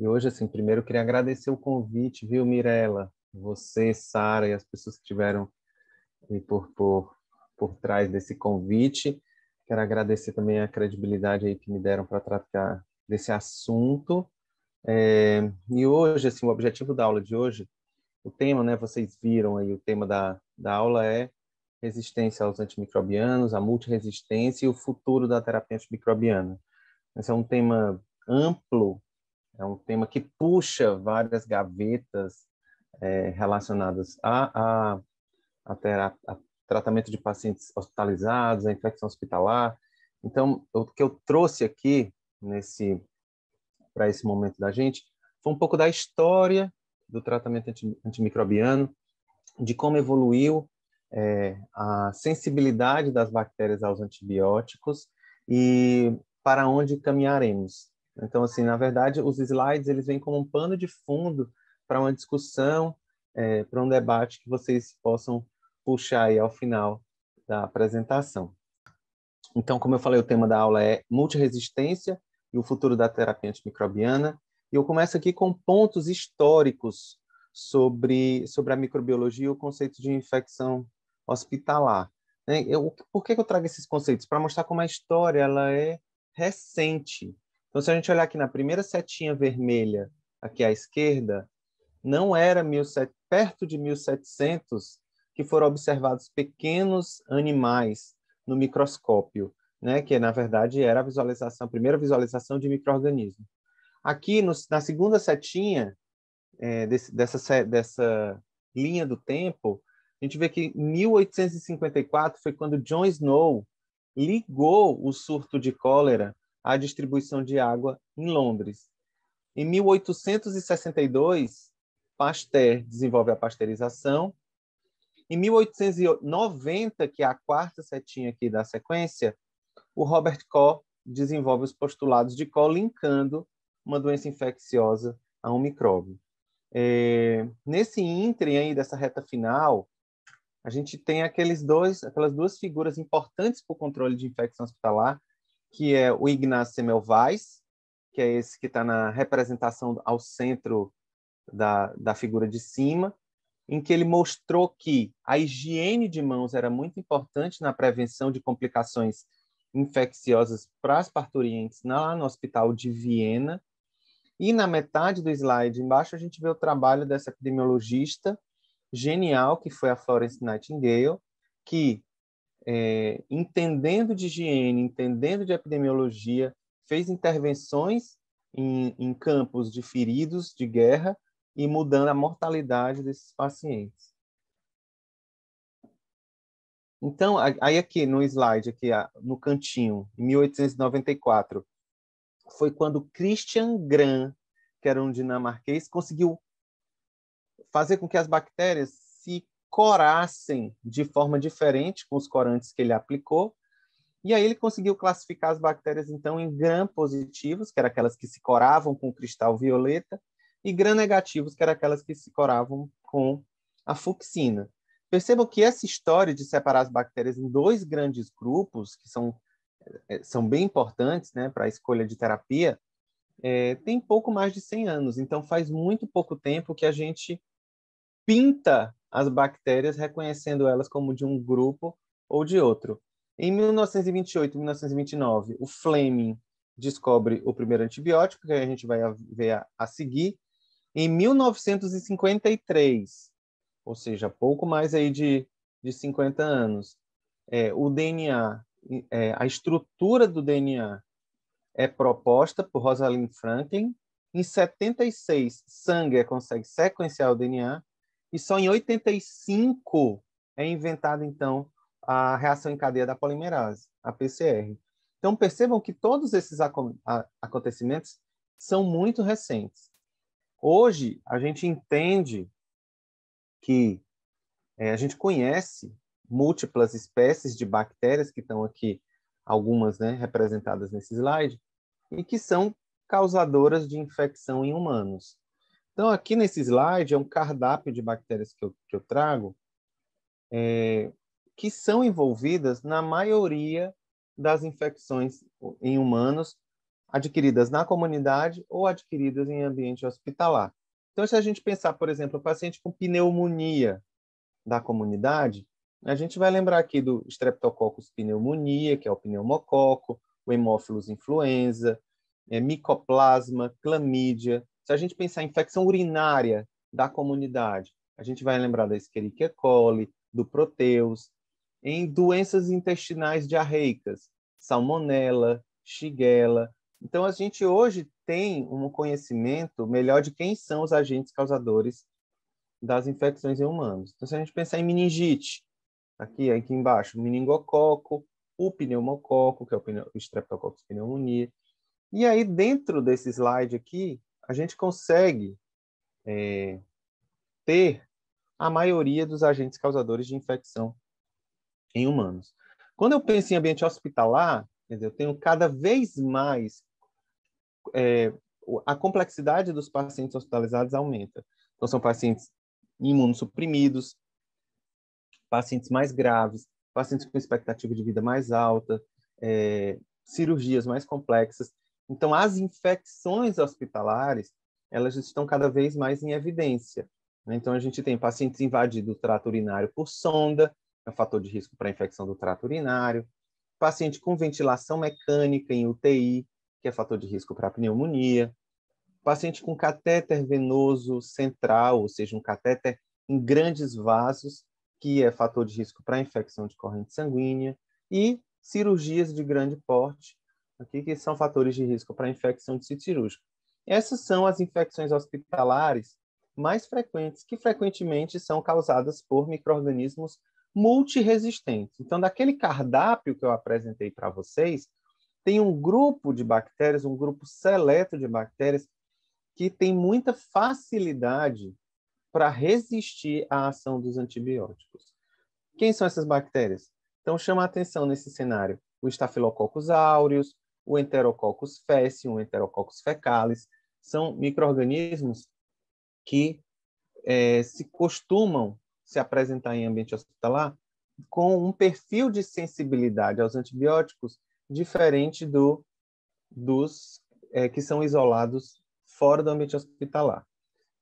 E hoje, assim, primeiro eu queria agradecer o convite, viu, Mirella? Você, Sara e as pessoas que tiveram por, por, por trás desse convite. Quero agradecer também a credibilidade aí que me deram para tratar desse assunto. É, e hoje, assim, o objetivo da aula de hoje, o tema, né, vocês viram aí, o tema da, da aula é resistência aos antimicrobianos, a multiresistência e o futuro da terapia antimicrobiana. Esse é um tema amplo é um tema que puxa várias gavetas é, relacionadas a, a, a, a tratamento de pacientes hospitalizados, a infecção hospitalar. Então, o que eu trouxe aqui nesse para esse momento da gente foi um pouco da história do tratamento antimicrobiano, de como evoluiu é, a sensibilidade das bactérias aos antibióticos e para onde caminharemos. Então, assim, na verdade, os slides eles vêm como um pano de fundo para uma discussão, é, para um debate que vocês possam puxar aí ao final da apresentação. Então, como eu falei, o tema da aula é multiresistência e o futuro da terapia antimicrobiana. E eu começo aqui com pontos históricos sobre, sobre a microbiologia e o conceito de infecção hospitalar. Né? Eu, por que eu trago esses conceitos? Para mostrar como a história ela é recente então, se a gente olhar aqui na primeira setinha vermelha, aqui à esquerda, não era 17, perto de 1700 que foram observados pequenos animais no microscópio, né? que na verdade era a visualização, a primeira visualização de microorganismo. Aqui no, na segunda setinha é, desse, dessa, dessa linha do tempo, a gente vê que 1854 foi quando John Snow ligou o surto de cólera a distribuição de água em Londres. Em 1862, Pasteur desenvolve a pasteurização. Em 1890, que é a quarta setinha aqui da sequência, o Robert Koch desenvolve os postulados de Koch linkando uma doença infecciosa a um micróbio. É, nesse entre aí dessa reta final, a gente tem aqueles dois, aquelas duas figuras importantes para o controle de infecção hospitalar, que é o Ignacio Semmelweis, que é esse que está na representação ao centro da, da figura de cima, em que ele mostrou que a higiene de mãos era muito importante na prevenção de complicações infecciosas para as parturientes lá no Hospital de Viena. E na metade do slide embaixo a gente vê o trabalho dessa epidemiologista genial que foi a Florence Nightingale, que é, entendendo de higiene, entendendo de epidemiologia, fez intervenções em, em campos de feridos de guerra e mudando a mortalidade desses pacientes. Então, aí aqui no slide, aqui no cantinho, em 1894, foi quando Christian Gram, que era um dinamarquês, conseguiu fazer com que as bactérias corassem de forma diferente com os corantes que ele aplicou. E aí ele conseguiu classificar as bactérias, então, em gram-positivos, que eram aquelas que se coravam com o cristal violeta, e gram-negativos, que eram aquelas que se coravam com a fuxina. Percebam que essa história de separar as bactérias em dois grandes grupos, que são, eh, são bem importantes né, para a escolha de terapia, é, tem pouco mais de 100 anos. Então, faz muito pouco tempo que a gente pinta as bactérias, reconhecendo elas como de um grupo ou de outro. Em 1928 e 1929, o Fleming descobre o primeiro antibiótico, que a gente vai ver a, a seguir. Em 1953, ou seja, pouco mais aí de, de 50 anos, é, o DNA, é, a estrutura do DNA é proposta por Rosalind Franklin. Em 76, Sanger é consegue sequenciar o DNA. E só em 85 é inventada, então, a reação em cadeia da polimerase, a PCR. Então, percebam que todos esses acontecimentos são muito recentes. Hoje, a gente entende que é, a gente conhece múltiplas espécies de bactérias que estão aqui, algumas né, representadas nesse slide, e que são causadoras de infecção em humanos. Então, aqui nesse slide é um cardápio de bactérias que eu, que eu trago, é, que são envolvidas na maioria das infecções em humanos adquiridas na comunidade ou adquiridas em ambiente hospitalar. Então, se a gente pensar, por exemplo, o paciente com pneumonia da comunidade, a gente vai lembrar aqui do Streptococcus pneumonia, que é o pneumococo, o Hemophilus influenza, é, micoplasma, clamídia, se a gente pensar em infecção urinária da comunidade, a gente vai lembrar da Escherichia coli, do Proteus, em doenças intestinais diarreicas, salmonella shigella. Então, a gente hoje tem um conhecimento melhor de quem são os agentes causadores das infecções em humanos. Então, se a gente pensar em meningite, aqui, aqui embaixo, meningococo, o pneumococo, que é o, pneu, o streptococcus pneumoniae. E aí, dentro desse slide aqui, a gente consegue é, ter a maioria dos agentes causadores de infecção em humanos. Quando eu penso em ambiente hospitalar, dizer, eu tenho cada vez mais é, a complexidade dos pacientes hospitalizados aumenta. Então, são pacientes imunossuprimidos, pacientes mais graves, pacientes com expectativa de vida mais alta, é, cirurgias mais complexas. Então, as infecções hospitalares, elas estão cada vez mais em evidência. Né? Então, a gente tem pacientes invadidos do trato urinário por sonda, é um fator de risco para infecção do trato urinário, paciente com ventilação mecânica em UTI, que é fator de risco para pneumonia, paciente com catéter venoso central, ou seja, um catéter em grandes vasos, que é fator de risco para infecção de corrente sanguínea, e cirurgias de grande porte, o que são fatores de risco para infecção de cirúrgico. Essas são as infecções hospitalares mais frequentes, que frequentemente são causadas por microrganismos multiresistentes. Então, daquele cardápio que eu apresentei para vocês, tem um grupo de bactérias, um grupo seleto de bactérias que tem muita facilidade para resistir à ação dos antibióticos. Quem são essas bactérias? Então, chama a atenção nesse cenário o Staphylococcus aureus, o Enterococcus faecium, o Enterococcus fecalis, são microorganismos que é, se costumam se apresentar em ambiente hospitalar com um perfil de sensibilidade aos antibióticos diferente do dos é, que são isolados fora do ambiente hospitalar.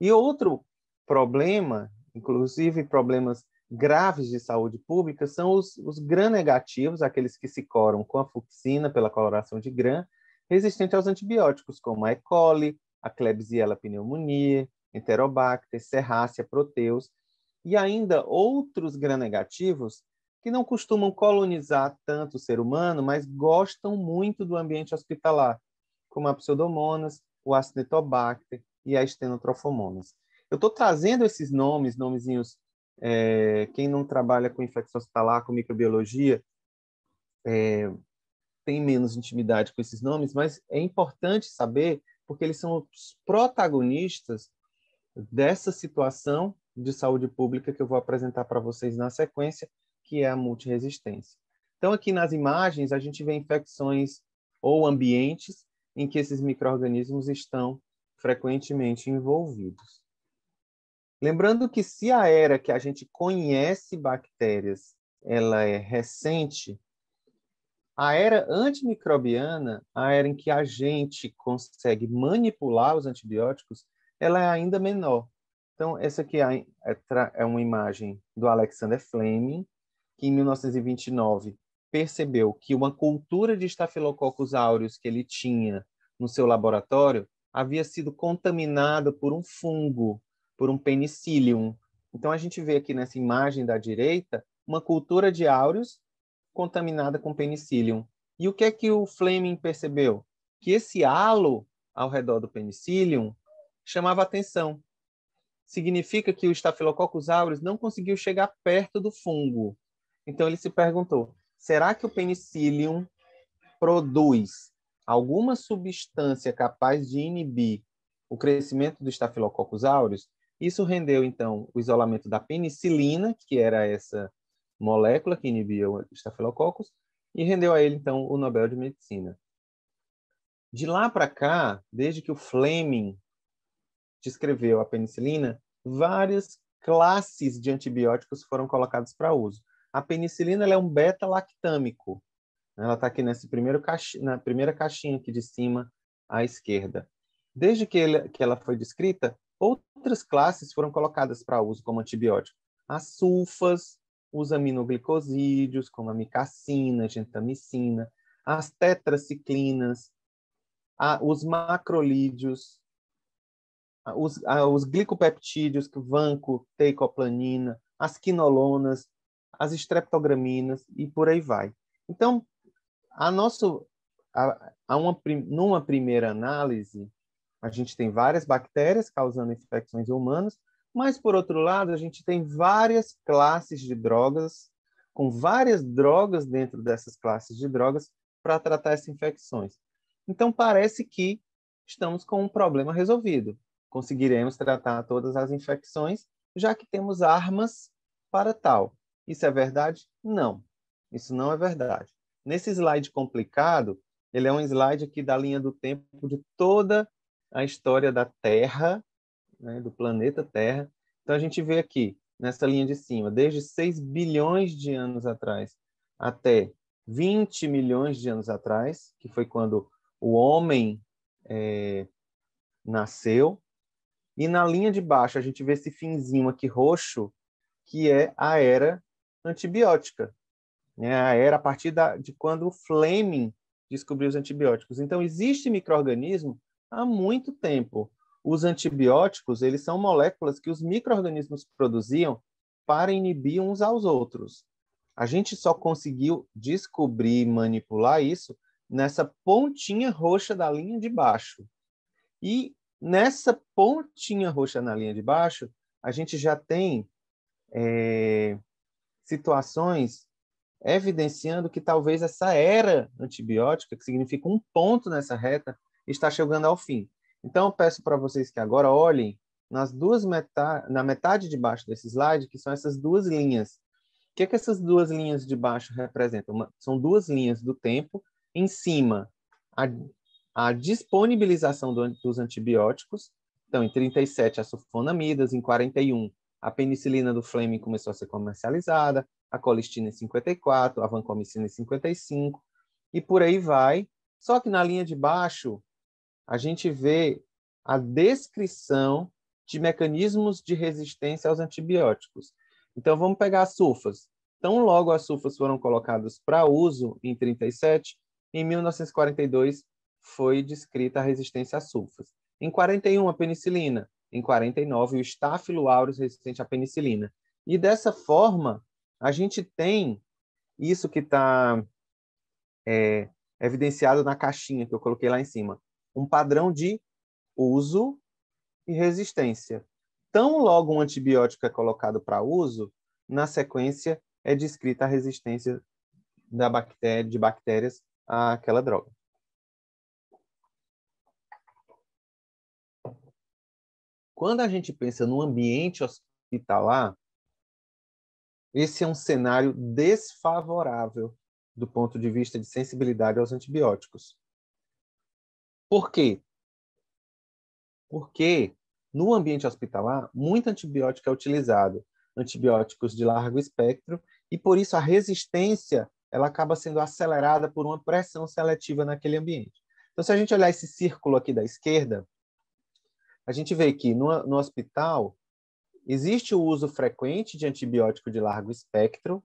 E outro problema, inclusive problemas graves de saúde pública são os, os gram-negativos, aqueles que se coram com a fuxina pela coloração de gram, resistente aos antibióticos, como a E. coli, a Klebsiella pneumoniae, Enterobacter, Serrácea, Proteus, e ainda outros gram-negativos que não costumam colonizar tanto o ser humano, mas gostam muito do ambiente hospitalar, como a Pseudomonas, o Acinetobacter e a Estenotrofomonas. Eu estou trazendo esses nomes, nomezinhos é, quem não trabalha com infecção hospitalar, com microbiologia, é, tem menos intimidade com esses nomes, mas é importante saber porque eles são os protagonistas dessa situação de saúde pública que eu vou apresentar para vocês na sequência, que é a multiresistência. Então, aqui nas imagens, a gente vê infecções ou ambientes em que esses micro-organismos estão frequentemente envolvidos. Lembrando que se a era que a gente conhece bactérias, ela é recente, a era antimicrobiana, a era em que a gente consegue manipular os antibióticos, ela é ainda menor. Então, essa aqui é, é, é uma imagem do Alexander Fleming, que em 1929 percebeu que uma cultura de estafilococcus aureus que ele tinha no seu laboratório havia sido contaminada por um fungo por um penicillium. Então, a gente vê aqui nessa imagem da direita uma cultura de áureos contaminada com penicillium. E o que é que o Fleming percebeu? Que esse halo ao redor do penicillium chamava atenção. Significa que o Staphylococcus aureus não conseguiu chegar perto do fungo. Então ele se perguntou: será que o penicillium produz alguma substância capaz de inibir o crescimento do Staphylococcus aureus? Isso rendeu, então, o isolamento da penicilina, que era essa molécula que inibia o estafilococcus, e rendeu a ele, então, o Nobel de Medicina. De lá para cá, desde que o Fleming descreveu a penicilina, várias classes de antibióticos foram colocadas para uso. A penicilina é um beta-lactâmico. Ela está aqui nesse primeiro caixa, na primeira caixinha aqui de cima à esquerda. Desde que, ele, que ela foi descrita, outros outras classes foram colocadas para uso como antibiótico. As sulfas, os aminoglicosídeos, como a micacina, a gentamicina, as tetraciclinas, a, os macrolídeos, a, os, a, os glicopeptídeos, vanco, teicoplanina, as quinolonas, as estreptograminas e por aí vai. Então, a nosso, a, a uma, numa primeira análise, a gente tem várias bactérias causando infecções humanas, mas, por outro lado, a gente tem várias classes de drogas, com várias drogas dentro dessas classes de drogas, para tratar essas infecções. Então, parece que estamos com um problema resolvido. Conseguiremos tratar todas as infecções, já que temos armas para tal. Isso é verdade? Não. Isso não é verdade. Nesse slide complicado, ele é um slide aqui da linha do tempo de toda a história da Terra, né, do planeta Terra. Então a gente vê aqui, nessa linha de cima, desde 6 bilhões de anos atrás até 20 milhões de anos atrás, que foi quando o homem é, nasceu. E na linha de baixo a gente vê esse finzinho aqui roxo, que é a era antibiótica, né? a era a partir da, de quando o Fleming descobriu os antibióticos. Então, existe microorganismo há muito tempo. Os antibióticos, eles são moléculas que os micro-organismos produziam para inibir uns aos outros. A gente só conseguiu descobrir e manipular isso nessa pontinha roxa da linha de baixo. E nessa pontinha roxa na linha de baixo, a gente já tem é, situações evidenciando que talvez essa era antibiótica, que significa um ponto nessa reta, está chegando ao fim. Então, eu peço para vocês que agora olhem nas duas meta na metade de baixo desse slide, que são essas duas linhas. O que, é que essas duas linhas de baixo representam? Uma, são duas linhas do tempo. Em cima, a, a disponibilização do, dos antibióticos. Então, em 37, as sulfonamidas. Em 41, a penicilina do Fleming começou a ser comercializada. A colistina em 54, a vancomicina em 55. E por aí vai. Só que na linha de baixo, a gente vê a descrição de mecanismos de resistência aos antibióticos. Então, vamos pegar as sulfas. Tão logo as sulfas foram colocadas para uso em 37, em 1942 foi descrita a resistência às sulfas. Em 41, a penicilina. Em 49, o estáfilo aureus resistente à penicilina. E dessa forma, a gente tem isso que está é, evidenciado na caixinha que eu coloquei lá em cima um padrão de uso e resistência. Tão logo um antibiótico é colocado para uso, na sequência é descrita a resistência da bactéria, de bactérias àquela droga. Quando a gente pensa no ambiente hospitalar, esse é um cenário desfavorável do ponto de vista de sensibilidade aos antibióticos. Por quê? Porque no ambiente hospitalar, muito antibiótico é utilizado, antibióticos de largo espectro, e por isso a resistência ela acaba sendo acelerada por uma pressão seletiva naquele ambiente. Então, se a gente olhar esse círculo aqui da esquerda, a gente vê que no, no hospital existe o uso frequente de antibiótico de largo espectro,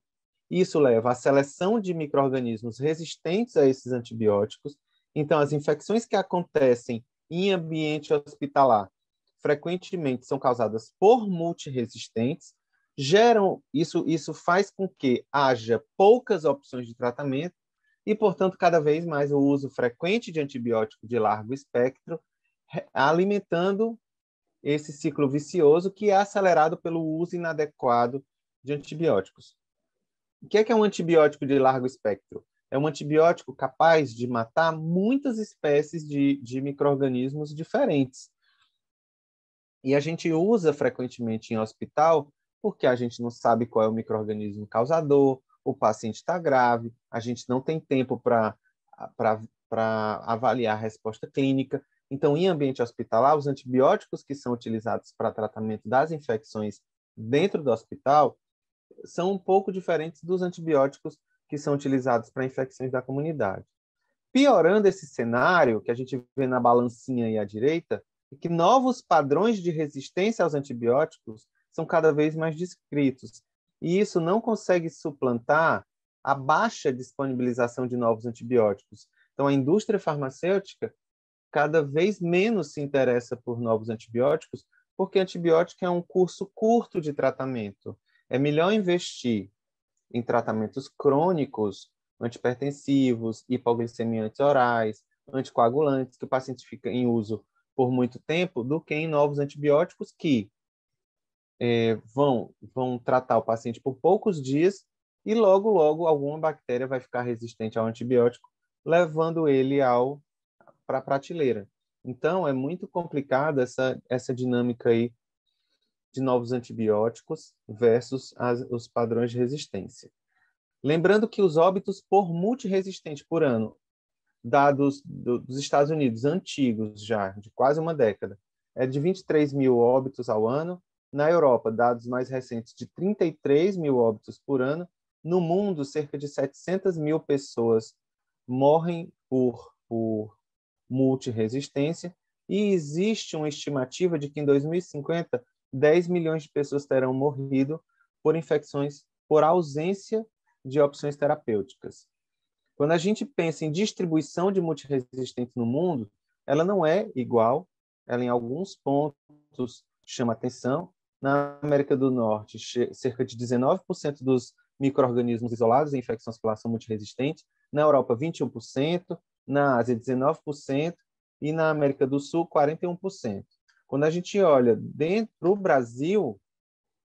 e isso leva à seleção de micro resistentes a esses antibióticos, então, as infecções que acontecem em ambiente hospitalar frequentemente são causadas por multiresistentes, geram isso isso faz com que haja poucas opções de tratamento e, portanto, cada vez mais o uso frequente de antibiótico de largo espectro, alimentando esse ciclo vicioso que é acelerado pelo uso inadequado de antibióticos. O que é, que é um antibiótico de largo espectro? é um antibiótico capaz de matar muitas espécies de, de micro-organismos diferentes. E a gente usa frequentemente em hospital porque a gente não sabe qual é o microorganismo causador, o paciente está grave, a gente não tem tempo para avaliar a resposta clínica. Então, em ambiente hospitalar, os antibióticos que são utilizados para tratamento das infecções dentro do hospital são um pouco diferentes dos antibióticos que são utilizados para infecções da comunidade. Piorando esse cenário, que a gente vê na balancinha aí à direita, é que novos padrões de resistência aos antibióticos são cada vez mais descritos, e isso não consegue suplantar a baixa disponibilização de novos antibióticos. Então, a indústria farmacêutica cada vez menos se interessa por novos antibióticos, porque antibiótico é um curso curto de tratamento. É melhor investir em tratamentos crônicos, antipertensivos, hipoglicemiantes orais, anticoagulantes, que o paciente fica em uso por muito tempo, do que em novos antibióticos que é, vão, vão tratar o paciente por poucos dias e logo, logo, alguma bactéria vai ficar resistente ao antibiótico, levando ele ao para a prateleira. Então, é muito complicada essa, essa dinâmica aí de novos antibióticos versus as, os padrões de resistência. Lembrando que os óbitos por multiresistente por ano, dados do, dos Estados Unidos, antigos já, de quase uma década, é de 23 mil óbitos ao ano. Na Europa, dados mais recentes, de 33 mil óbitos por ano. No mundo, cerca de 700 mil pessoas morrem por, por multiresistência. E existe uma estimativa de que em 2050 10 milhões de pessoas terão morrido por infecções por ausência de opções terapêuticas. Quando a gente pensa em distribuição de multiresistentes no mundo, ela não é igual, ela em alguns pontos chama atenção. Na América do Norte, cerca de 19% dos microorganismos isolados em infecções pela são multiresistentes, na Europa 21%, na Ásia 19% e na América do Sul 41%. Quando a gente olha dentro do Brasil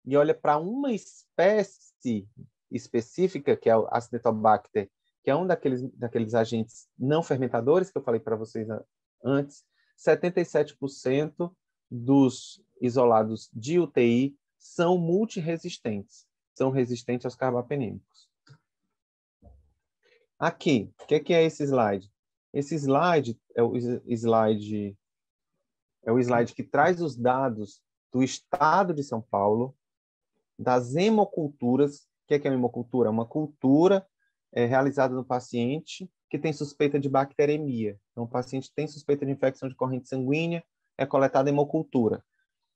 e olha para uma espécie específica, que é o Acinetobacter, que é um daqueles, daqueles agentes não fermentadores que eu falei para vocês antes, 77% dos isolados de UTI são multiresistentes, são resistentes aos carbapenêmicos. Aqui, o que, é que é esse slide? Esse slide é o slide é o slide que traz os dados do estado de São Paulo, das hemoculturas. O que é, que é uma hemocultura? É uma cultura é, realizada no paciente que tem suspeita de bacteremia. Então, o paciente tem suspeita de infecção de corrente sanguínea, é coletada hemocultura.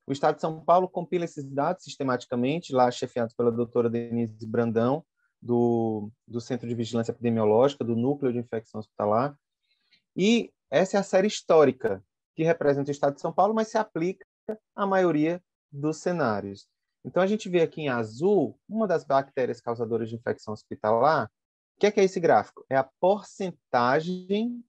O Estado de São Paulo compila esses dados sistematicamente, lá chefiado pela doutora Denise Brandão, do, do Centro de Vigilância Epidemiológica, do Núcleo de Infecção Hospitalar. E essa é a série histórica, que representa o Estado de São Paulo, mas se aplica à maioria dos cenários. Então, a gente vê aqui em azul uma das bactérias causadoras de infecção hospitalar. O que é, que é esse gráfico? É a porcentagem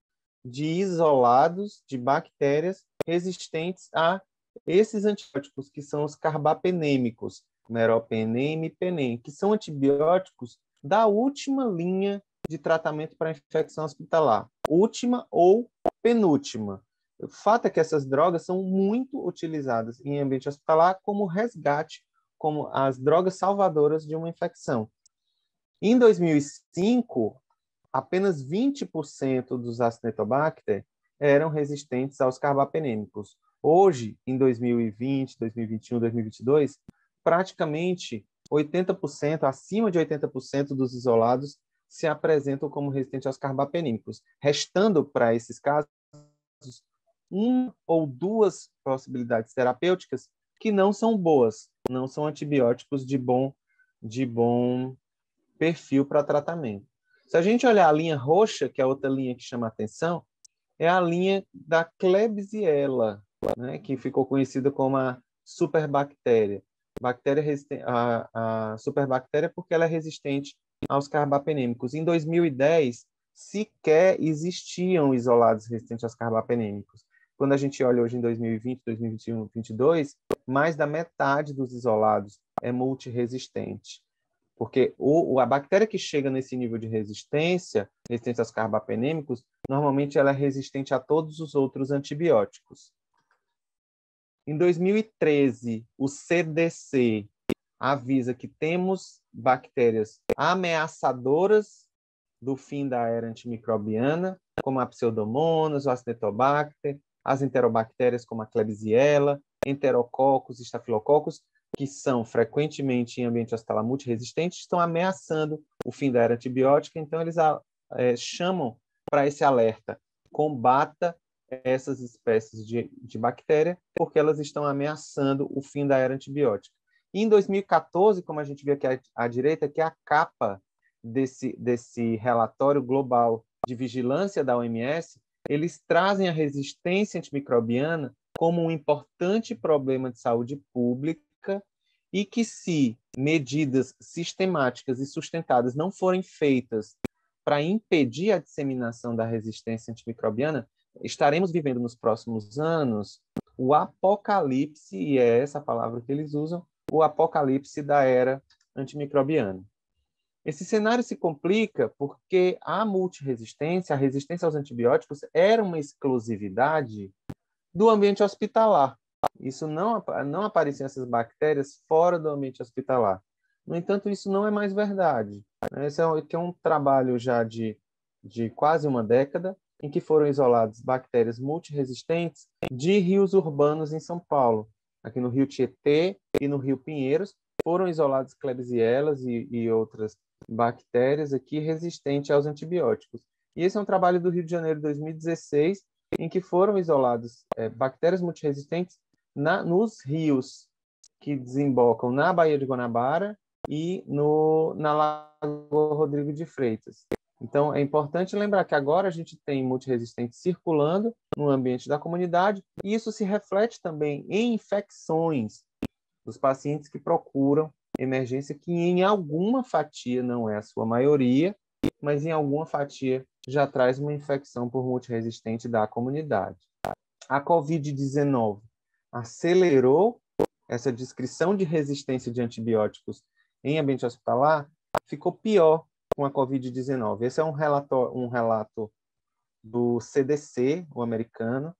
de isolados de bactérias resistentes a esses antibióticos, que são os carbapenêmicos, meropenem e penem, que são antibióticos da última linha de tratamento para infecção hospitalar, última ou penúltima. O fato é que essas drogas são muito utilizadas em ambiente hospitalar como resgate, como as drogas salvadoras de uma infecção. Em 2005, apenas 20% dos acinetobacter eram resistentes aos carbapenêmicos. Hoje, em 2020, 2021, 2022, praticamente 80%, acima de 80% dos isolados se apresentam como resistentes aos carbapenêmicos, restando para esses casos uma ou duas possibilidades terapêuticas que não são boas, não são antibióticos de bom, de bom perfil para tratamento. Se a gente olhar a linha roxa, que é a outra linha que chama atenção, é a linha da Klebsiella, né, que ficou conhecida como a superbactéria. Bactéria a, a superbactéria porque ela é resistente aos carbapenêmicos. Em 2010, sequer existiam isolados resistentes aos carbapenêmicos. Quando a gente olha hoje em 2020, 2021, 2022, mais da metade dos isolados é multiresistente. Porque o, a bactéria que chega nesse nível de resistência, resistência aos carbapenêmicos, normalmente ela é resistente a todos os outros antibióticos. Em 2013, o CDC avisa que temos bactérias ameaçadoras do fim da era antimicrobiana, como a Pseudomonas, o Acinetobacter, as enterobactérias como a Klebsiella, enterococos, estafilococos, que são frequentemente em ambiente hospitalar multiresistente, estão ameaçando o fim da era antibiótica, então eles a, é, chamam para esse alerta, combata essas espécies de, de bactéria, porque elas estão ameaçando o fim da era antibiótica. E em 2014, como a gente vê aqui à, à direita, que é a capa desse, desse relatório global de vigilância da OMS, eles trazem a resistência antimicrobiana como um importante problema de saúde pública e que, se medidas sistemáticas e sustentadas não forem feitas para impedir a disseminação da resistência antimicrobiana, estaremos vivendo nos próximos anos o apocalipse, e é essa palavra que eles usam, o apocalipse da era antimicrobiana. Esse cenário se complica porque a multiresistência, a resistência aos antibióticos, era uma exclusividade do ambiente hospitalar. Isso não, não apareciam essas bactérias fora do ambiente hospitalar. No entanto, isso não é mais verdade. Né? Esse é um, é um trabalho já de, de quase uma década, em que foram isoladas bactérias multiresistentes de rios urbanos em São Paulo. Aqui no Rio Tietê e no Rio Pinheiros, foram isoladas Klebsiellas e, e outras bactérias aqui resistentes aos antibióticos. E esse é um trabalho do Rio de Janeiro 2016, em que foram isoladas é, bactérias multiresistentes na, nos rios que desembocam na Baía de Guanabara e no, na Lagoa Rodrigo de Freitas. Então, é importante lembrar que agora a gente tem multiresistentes circulando no ambiente da comunidade, e isso se reflete também em infecções dos pacientes que procuram emergência que em alguma fatia, não é a sua maioria, mas em alguma fatia já traz uma infecção por multiresistente da comunidade. A COVID-19 acelerou essa descrição de resistência de antibióticos em ambiente hospitalar, ficou pior com a COVID-19. Esse é um relato, um relato do CDC, o americano,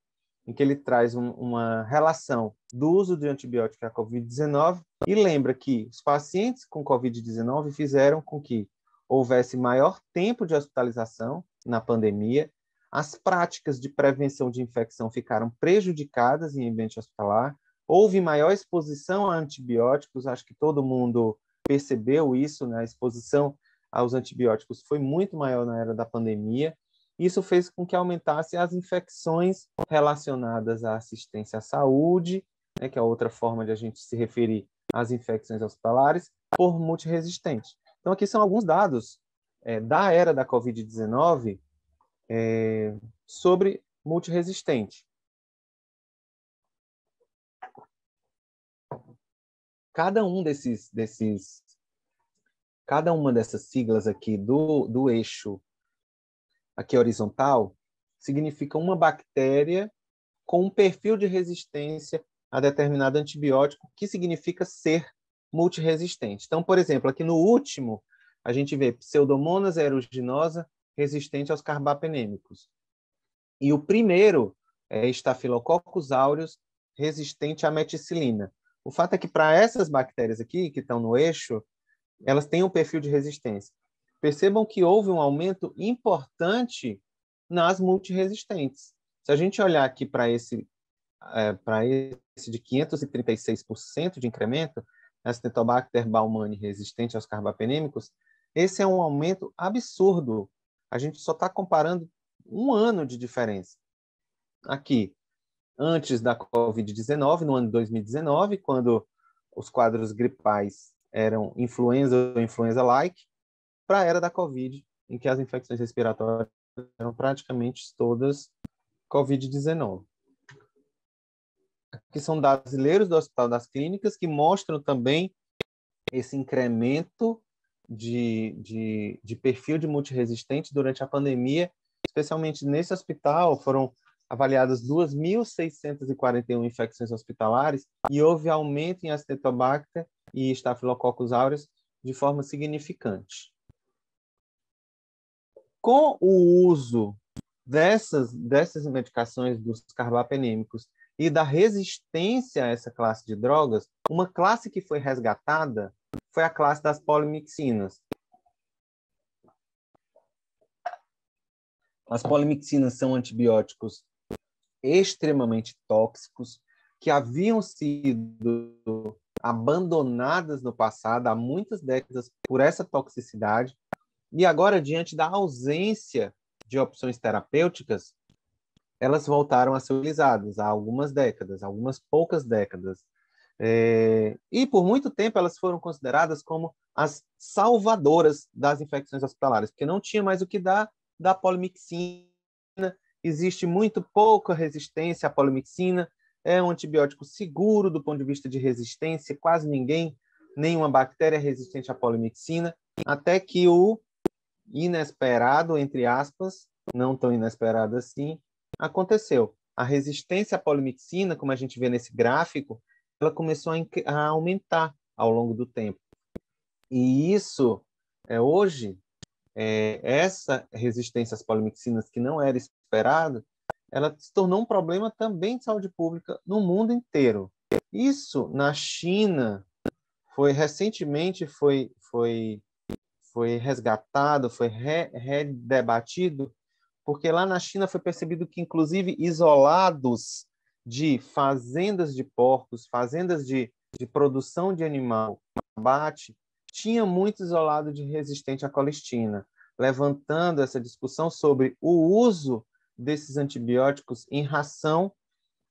em que ele traz um, uma relação do uso de antibiótico à Covid-19 e lembra que os pacientes com Covid-19 fizeram com que houvesse maior tempo de hospitalização na pandemia, as práticas de prevenção de infecção ficaram prejudicadas em ambiente hospitalar, houve maior exposição a antibióticos, acho que todo mundo percebeu isso, né? a exposição aos antibióticos foi muito maior na era da pandemia, isso fez com que aumentasse as infecções relacionadas à assistência à saúde, né, que é outra forma de a gente se referir às infecções hospitalares, por multiresistente. Então, aqui são alguns dados é, da era da Covid-19 é, eh, sobre multiresistente. Cada um desses, desses, cada uma dessas siglas aqui do, do eixo aqui é horizontal, significa uma bactéria com um perfil de resistência a determinado antibiótico, que significa ser multiresistente. Então, por exemplo, aqui no último, a gente vê Pseudomonas aeruginosa resistente aos carbapenêmicos. E o primeiro é Staphylococcus aureus resistente à meticilina. O fato é que para essas bactérias aqui, que estão no eixo, elas têm um perfil de resistência. Percebam que houve um aumento importante nas multiresistentes. Se a gente olhar aqui para esse, é, esse de 536% de incremento, Acinetobacter né, baumani resistente aos carbapenêmicos, esse é um aumento absurdo. A gente só está comparando um ano de diferença. Aqui, antes da Covid-19, no ano de 2019, quando os quadros gripais eram influenza ou influenza-like, para a era da Covid, em que as infecções respiratórias eram praticamente todas Covid-19. Aqui são dados brasileiros do Hospital das Clínicas que mostram também esse incremento de, de, de perfil de multiresistente durante a pandemia, especialmente nesse hospital, foram avaliadas 2.641 infecções hospitalares e houve aumento em Acetobacter e Staphylococcus aureus de forma significante com o uso dessas, dessas medicações dos carbapenêmicos e da resistência a essa classe de drogas, uma classe que foi resgatada foi a classe das polimixinas. As polimixinas são antibióticos extremamente tóxicos que haviam sido abandonadas no passado há muitas décadas por essa toxicidade e agora, diante da ausência de opções terapêuticas, elas voltaram a ser utilizadas há algumas décadas, algumas poucas décadas. É, e por muito tempo elas foram consideradas como as salvadoras das infecções hospitalares, porque não tinha mais o que dar da polimixina, existe muito pouca resistência à polimixina, é um antibiótico seguro do ponto de vista de resistência, quase ninguém, nenhuma bactéria é resistente à polimixina, até que o inesperado, entre aspas, não tão inesperado assim, aconteceu. A resistência à polimixina, como a gente vê nesse gráfico, ela começou a, aumentar ao longo do tempo. E isso, é, hoje, é, essa resistência às polimixinas que não era esperada, ela se tornou um problema também de saúde pública no mundo inteiro. Isso na China foi recentemente foi foi foi resgatado, foi re, redebatido, porque lá na China foi percebido que, inclusive, isolados de fazendas de porcos, fazendas de, de produção de animal, abate, tinha muito isolado de resistente à colistina, levantando essa discussão sobre o uso desses antibióticos em ração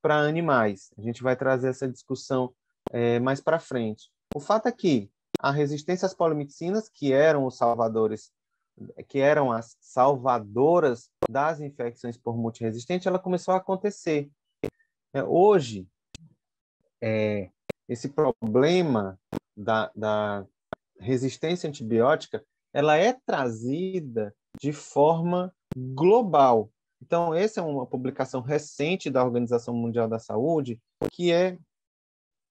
para animais. A gente vai trazer essa discussão é, mais para frente. O fato é que a resistência às polimicinas, que eram os salvadores, que eram as salvadoras das infecções por multiresistente, ela começou a acontecer. É, hoje, é, esse problema da, da resistência antibiótica, ela é trazida de forma global. Então, essa é uma publicação recente da Organização Mundial da Saúde, que é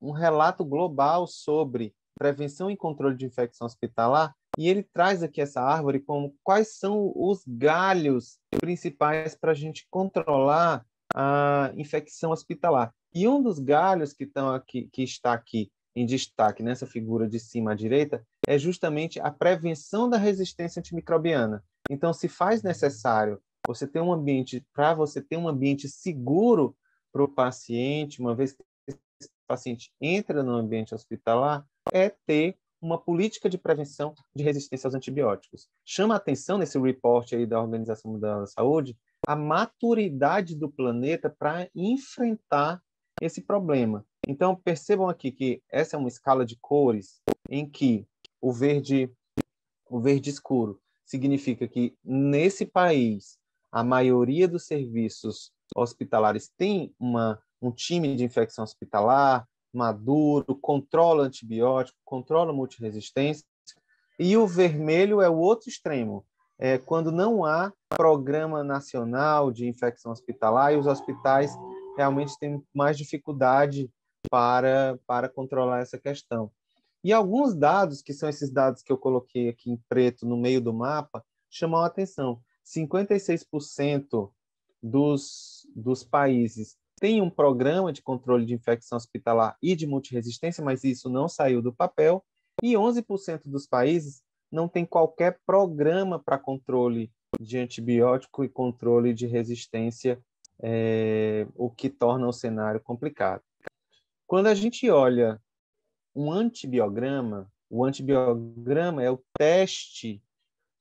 um relato global sobre Prevenção e Controle de Infecção Hospitalar, e ele traz aqui essa árvore como quais são os galhos principais para a gente controlar a infecção hospitalar. E um dos galhos que, estão aqui, que está aqui em destaque nessa figura de cima à direita é justamente a prevenção da resistência antimicrobiana. Então, se faz necessário você ter um ambiente, para você ter um ambiente seguro para o paciente, uma vez que esse paciente entra no ambiente hospitalar, é ter uma política de prevenção de resistência aos antibióticos. Chama a atenção nesse report aí da Organização Mundial da Saúde a maturidade do planeta para enfrentar esse problema. Então, percebam aqui que essa é uma escala de cores em que o verde, o verde escuro significa que nesse país a maioria dos serviços hospitalares tem uma, um time de infecção hospitalar, maduro, controla antibiótico, controla multiresistência. E o vermelho é o outro extremo, é quando não há programa nacional de infecção hospitalar e os hospitais realmente têm mais dificuldade para, para controlar essa questão. E alguns dados, que são esses dados que eu coloquei aqui em preto no meio do mapa, chamam a atenção. 56% dos, dos países tem um programa de controle de infecção hospitalar e de multiresistência, mas isso não saiu do papel, e 11% dos países não tem qualquer programa para controle de antibiótico e controle de resistência, é, o que torna o cenário complicado. Quando a gente olha um antibiograma, o antibiograma é o teste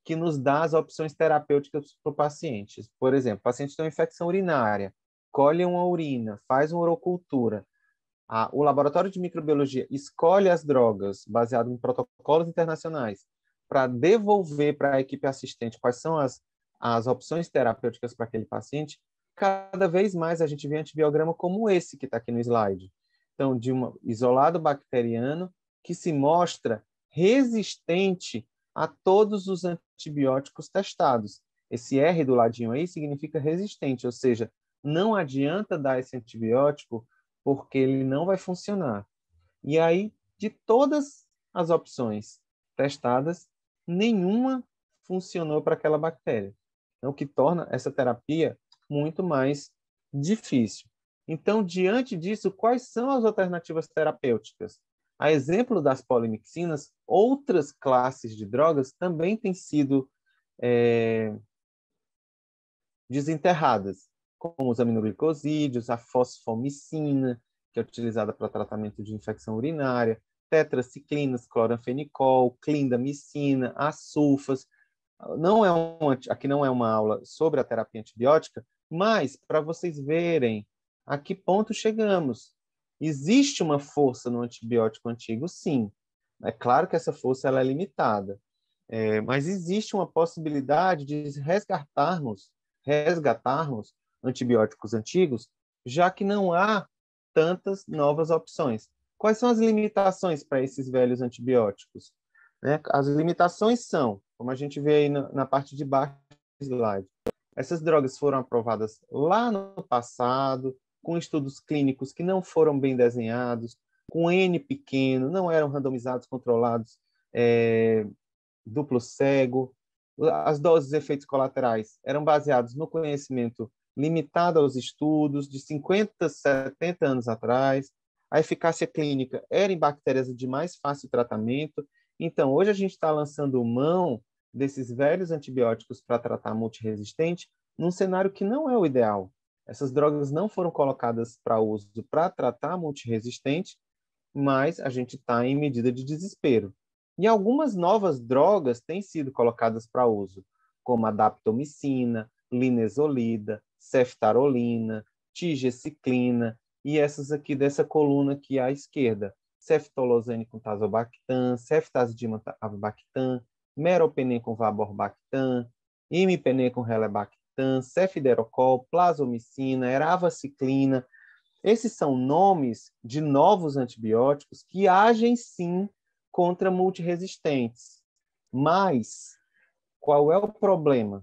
que nos dá as opções terapêuticas para o paciente. Por exemplo, pacientes têm infecção urinária colhe uma urina, faz uma urocultura, a, o laboratório de microbiologia escolhe as drogas baseado em protocolos internacionais para devolver para a equipe assistente quais são as, as opções terapêuticas para aquele paciente, cada vez mais a gente vê antibiograma como esse que está aqui no slide. Então, de um isolado bacteriano que se mostra resistente a todos os antibióticos testados. Esse R do ladinho aí significa resistente, ou seja, não adianta dar esse antibiótico porque ele não vai funcionar. E aí, de todas as opções testadas, nenhuma funcionou para aquela bactéria, né, o que torna essa terapia muito mais difícil. Então, diante disso, quais são as alternativas terapêuticas? A exemplo das polimixinas, outras classes de drogas também têm sido é, desenterradas como os aminoglicosídeos, a fosfomicina, que é utilizada para tratamento de infecção urinária, tetraciclinas, cloranfenicol, clindamicina, as sulfas. Não é um, aqui não é uma aula sobre a terapia antibiótica, mas para vocês verem a que ponto chegamos. Existe uma força no antibiótico antigo, sim. É claro que essa força ela é limitada, é, mas existe uma possibilidade de resgatarmos, resgatarmos antibióticos antigos, já que não há tantas novas opções. Quais são as limitações para esses velhos antibióticos? Né? As limitações são, como a gente vê aí na, na parte de baixo do slide, essas drogas foram aprovadas lá no passado, com estudos clínicos que não foram bem desenhados, com N pequeno, não eram randomizados, controlados, é, duplo cego. As doses e efeitos colaterais eram baseados no conhecimento limitada aos estudos de 50, 70 anos atrás. A eficácia clínica era em bactérias de mais fácil tratamento. Então, hoje a gente está lançando mão desses velhos antibióticos para tratar multiresistente num cenário que não é o ideal. Essas drogas não foram colocadas para uso para tratar multiresistente, mas a gente está em medida de desespero. E algumas novas drogas têm sido colocadas para uso, como a daptomicina, ceftarolina, tigeciclina e essas aqui dessa coluna aqui à esquerda, ceftolosane com tazobactam, ceftazidima avibactam, meropenem com vaborbactam, imipenem com relebactam, cefiderocol, plasomicina, eravaciclina. Esses são nomes de novos antibióticos que agem sim contra multiresistentes. Mas qual é o problema?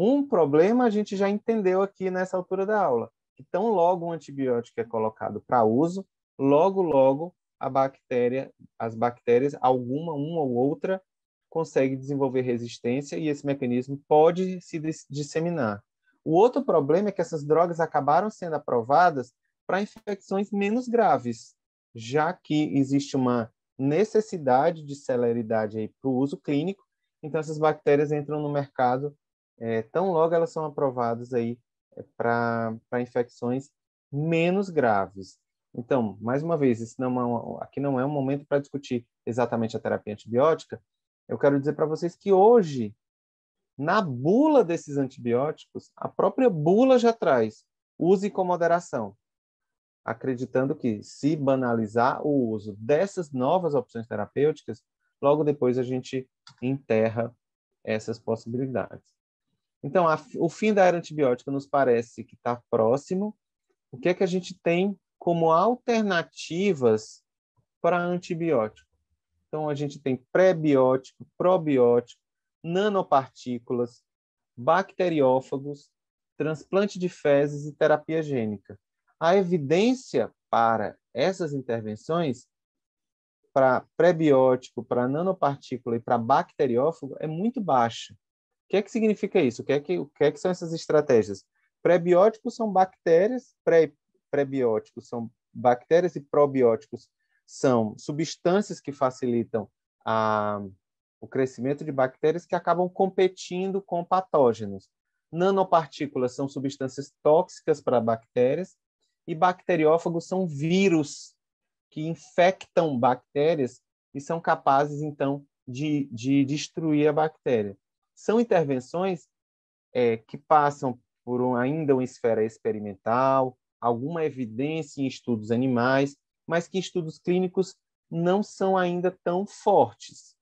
Um problema a gente já entendeu aqui nessa altura da aula, que tão logo um antibiótico é colocado para uso, logo, logo a bactéria, as bactérias, alguma, uma ou outra, consegue desenvolver resistência e esse mecanismo pode se disseminar. O outro problema é que essas drogas acabaram sendo aprovadas para infecções menos graves, já que existe uma necessidade de celeridade para o uso clínico, então essas bactérias entram no mercado é, tão logo elas são aprovadas aí é, para infecções menos graves. Então, mais uma vez, isso não é uma, aqui não é um momento para discutir exatamente a terapia antibiótica. Eu quero dizer para vocês que hoje, na bula desses antibióticos, a própria bula já traz use com moderação, acreditando que se banalizar o uso dessas novas opções terapêuticas, logo depois a gente enterra essas possibilidades. Então, a, o fim da era antibiótica nos parece que está próximo. O que é que a gente tem como alternativas para antibiótico? Então, a gente tem pré-biótico, probiótico, nanopartículas, bacteriófagos, transplante de fezes e terapia gênica. A evidência para essas intervenções, para pré-biótico, para nanopartícula e para bacteriófago, é muito baixa. O que é que significa isso? O que é que, o que, é que são essas estratégias? Prebióticos são bactérias, pré, prebióticos são bactérias e probióticos são substâncias que facilitam a, o crescimento de bactérias que acabam competindo com patógenos. Nanopartículas são substâncias tóxicas para bactérias e bacteriófagos são vírus que infectam bactérias e são capazes, então, de, de destruir a bactéria são intervenções é, que passam por um, ainda uma esfera experimental, alguma evidência em estudos animais, mas que estudos clínicos não são ainda tão fortes.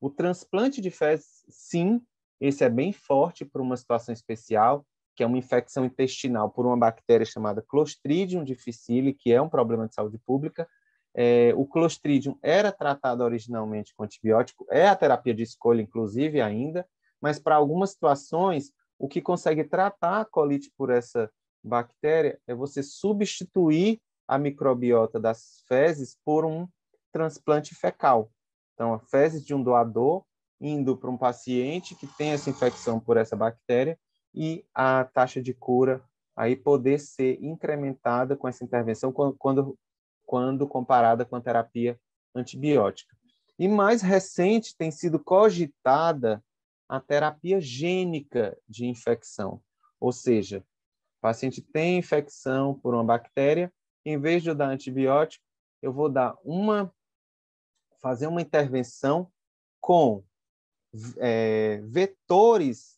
O transplante de fezes, sim, esse é bem forte para uma situação especial, que é uma infecção intestinal por uma bactéria chamada Clostridium difficile, que é um problema de saúde pública. É, o Clostridium era tratado originalmente com antibiótico, é a terapia de escolha, inclusive, ainda, mas para algumas situações, o que consegue tratar a colite por essa bactéria é você substituir a microbiota das fezes por um transplante fecal. Então, a fezes de um doador indo para um paciente que tem essa infecção por essa bactéria e a taxa de cura aí poder ser incrementada com essa intervenção quando, quando comparada com a terapia antibiótica. E mais recente tem sido cogitada a terapia gênica de infecção, ou seja, o paciente tem infecção por uma bactéria, em vez de eu dar antibiótico, eu vou dar uma fazer uma intervenção com é, vetores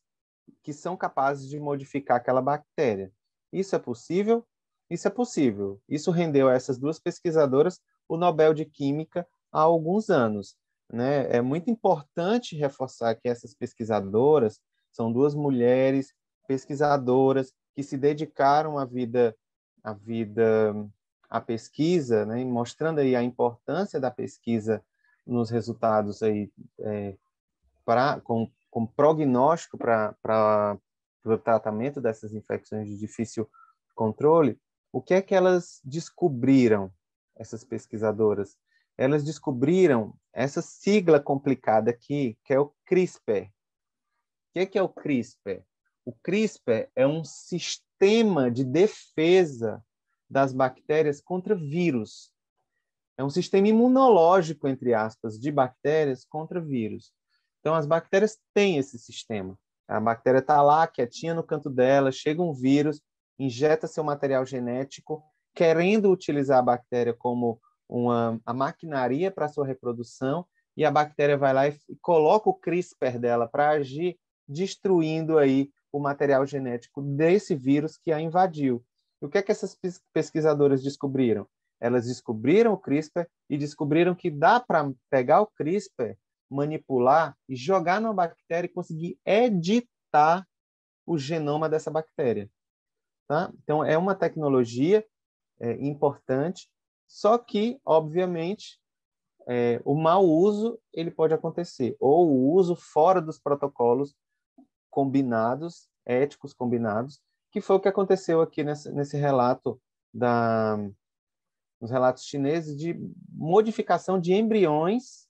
que são capazes de modificar aquela bactéria. Isso é possível? Isso é possível. Isso rendeu a essas duas pesquisadoras o Nobel de Química há alguns anos. Né? É muito importante reforçar que essas pesquisadoras são duas mulheres pesquisadoras que se dedicaram à vida, à vida, à pesquisa, né? mostrando aí a importância da pesquisa nos resultados aí é, para com, com prognóstico para o tratamento dessas infecções de difícil controle. O que é que elas descobriram essas pesquisadoras? elas descobriram essa sigla complicada aqui, que é o CRISPR. O que é, que é o CRISPR? O CRISPR é um sistema de defesa das bactérias contra vírus. É um sistema imunológico, entre aspas, de bactérias contra vírus. Então, as bactérias têm esse sistema. A bactéria está lá, quietinha no canto dela, chega um vírus, injeta seu material genético, querendo utilizar a bactéria como uma, a maquinaria para sua reprodução e a bactéria vai lá e, coloca o CRISPR dela para agir, destruindo aí o material genético desse vírus que a invadiu. E o que é que essas pesquisadoras descobriram? Elas descobriram o CRISPR e descobriram que dá para pegar o CRISPR, manipular e jogar numa bactéria e conseguir editar o genoma dessa bactéria. Tá? Então, é uma tecnologia é, importante só que, obviamente, é, o mau uso ele pode acontecer, ou o uso fora dos protocolos combinados, éticos combinados, que foi o que aconteceu aqui nesse, nesse relato da, nos relatos chineses de modificação de embriões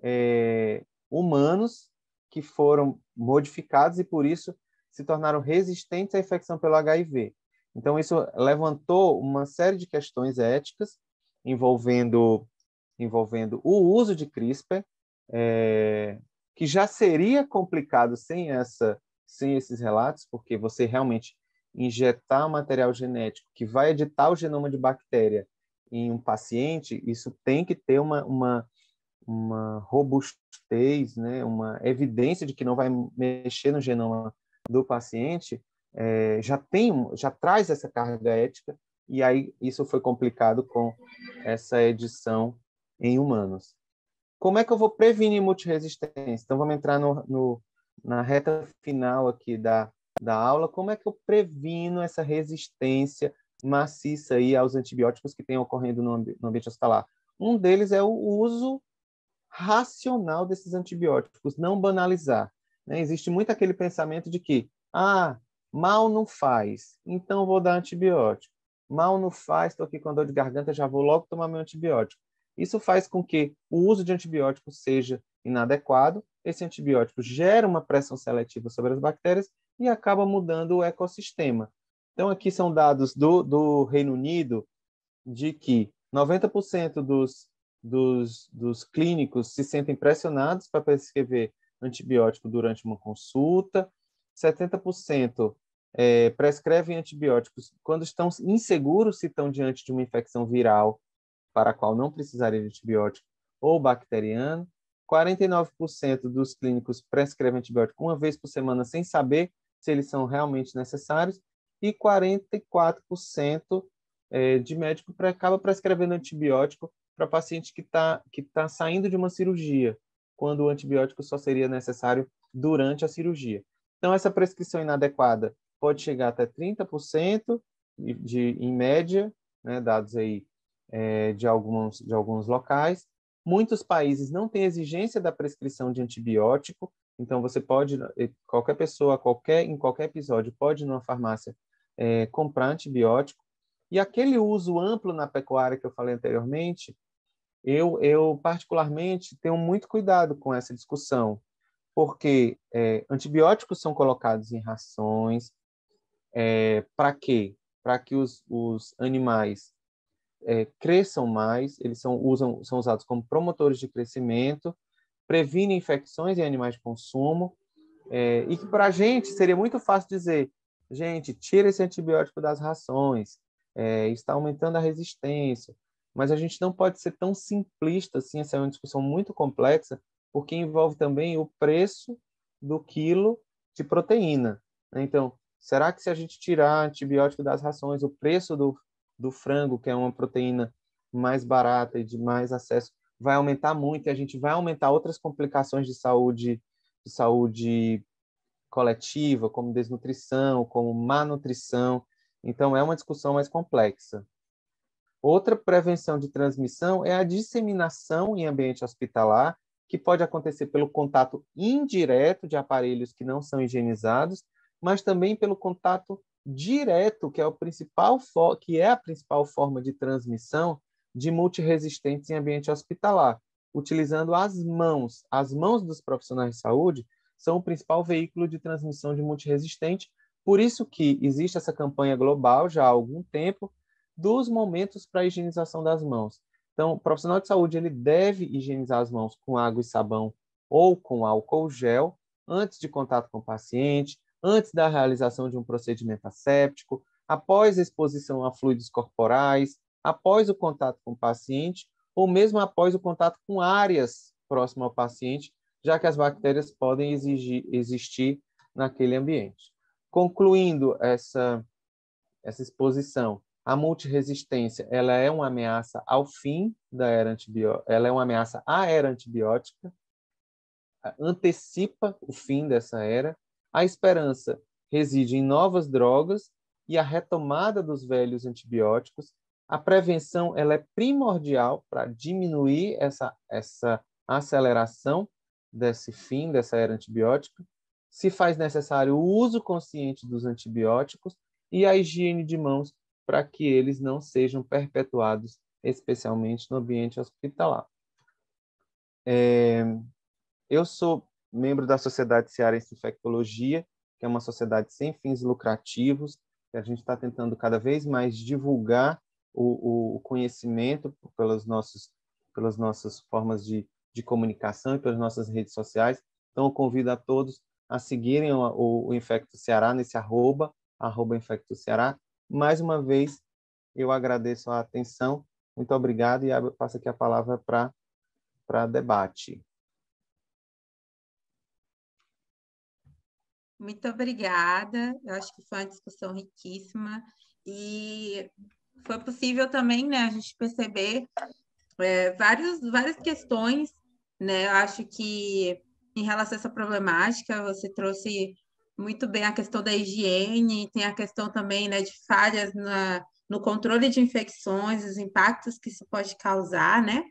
é, humanos que foram modificados e por isso se tornaram resistentes à infecção pelo HIV. Então, isso levantou uma série de questões éticas envolvendo, envolvendo o uso de CRISPR, é, que já seria complicado sem, essa, sem esses relatos, porque você realmente injetar material genético que vai editar o genoma de bactéria em um paciente, isso tem que ter uma, uma, uma robustez, né? uma evidência de que não vai mexer no genoma do paciente, é, já tem, já traz essa carga ética, e aí isso foi complicado com essa edição em humanos. Como é que eu vou prevenir multiresistência? Então, vamos entrar no, no, na reta final aqui da, da aula. Como é que eu previno essa resistência maciça aí aos antibióticos que tem ocorrendo no, no ambiente hospitalar? Um deles é o uso racional desses antibióticos, não banalizar. Né? Existe muito aquele pensamento de que, ah, Mal não faz, então vou dar antibiótico. Mal não faz, estou aqui com dor de garganta, já vou logo tomar meu antibiótico. Isso faz com que o uso de antibiótico seja inadequado, esse antibiótico gera uma pressão seletiva sobre as bactérias e acaba mudando o ecossistema. Então, aqui são dados do, do Reino Unido de que 90% dos, dos, dos clínicos se sentem pressionados para prescrever antibiótico durante uma consulta, 70% é, prescrevem antibióticos quando estão inseguros se estão diante de uma infecção viral para a qual não precisaria de antibiótico ou bacteriana. 49% dos clínicos prescrevem antibiótico uma vez por semana sem saber se eles são realmente necessários e 44% é, de médico acaba prescrevendo antibiótico para paciente que está que tá saindo de uma cirurgia, quando o antibiótico só seria necessário durante a cirurgia. Então, essa prescrição inadequada pode chegar até 30% de, de, em média, né, dados aí é, de, alguns, de alguns locais. Muitos países não têm exigência da prescrição de antibiótico, então você pode, qualquer pessoa, qualquer em qualquer episódio, pode ir numa farmácia é, comprar antibiótico. E aquele uso amplo na pecuária que eu falei anteriormente, eu, eu particularmente tenho muito cuidado com essa discussão, porque é, antibióticos são colocados em rações, é, Para quê? Para que os, os animais é, cresçam mais, eles são, usam, são usados como promotores de crescimento, previnem infecções em animais de consumo, é, e que para a gente seria muito fácil dizer, gente, tira esse antibiótico das rações, é, está aumentando a resistência, mas a gente não pode ser tão simplista assim, essa é uma discussão muito complexa, porque envolve também o preço do quilo de proteína. Né? Então, Será que se a gente tirar antibiótico das rações, o preço do, do frango, que é uma proteína mais barata e de mais acesso, vai aumentar muito e a gente vai aumentar outras complicações de saúde, de saúde coletiva, como desnutrição, como má nutrição. Então, é uma discussão mais complexa. Outra prevenção de transmissão é a disseminação em ambiente hospitalar, que pode acontecer pelo contato indireto de aparelhos que não são higienizados mas também pelo contato direto, que é, o principal que é a principal forma de transmissão de multiresistentes em ambiente hospitalar, utilizando as mãos. As mãos dos profissionais de saúde são o principal veículo de transmissão de multiresistente, por isso que existe essa campanha global já há algum tempo dos momentos para a higienização das mãos. Então, o profissional de saúde ele deve higienizar as mãos com água e sabão ou com álcool gel antes de contato com o paciente, antes da realização de um procedimento asséptico, após a exposição a fluidos corporais, após o contato com o paciente ou mesmo após o contato com áreas próximas ao paciente, já que as bactérias podem exigir, existir naquele ambiente. Concluindo essa, essa exposição, a multiresistência ela é uma ameaça ao fim da era antibiótica, ela é uma ameaça à era antibiótica, antecipa o fim dessa era a esperança reside em novas drogas e a retomada dos velhos antibióticos. A prevenção ela é primordial para diminuir essa, essa aceleração desse fim dessa era antibiótica. Se faz necessário o uso consciente dos antibióticos e a higiene de mãos para que eles não sejam perpetuados, especialmente no ambiente hospitalar. É, eu sou membro da Sociedade Cearense de Infectologia, que é uma sociedade sem fins lucrativos, que a gente está tentando cada vez mais divulgar o, o conhecimento pelas nossas, pelas nossas formas de, de comunicação e pelas nossas redes sociais. Então, eu convido a todos a seguirem o, o Infecto Ceará nesse arroba, arroba Infecto Ceará. Mais uma vez, eu agradeço a atenção. Muito obrigado e passo aqui a palavra para debate. Muito obrigada. Eu acho que foi uma discussão riquíssima e foi possível também, né, a gente perceber é, vários, várias questões, né? Eu acho que em relação a essa problemática, você trouxe muito bem a questão da higiene, tem a questão também, né, de falhas na, no controle de infecções, os impactos que isso pode causar, né?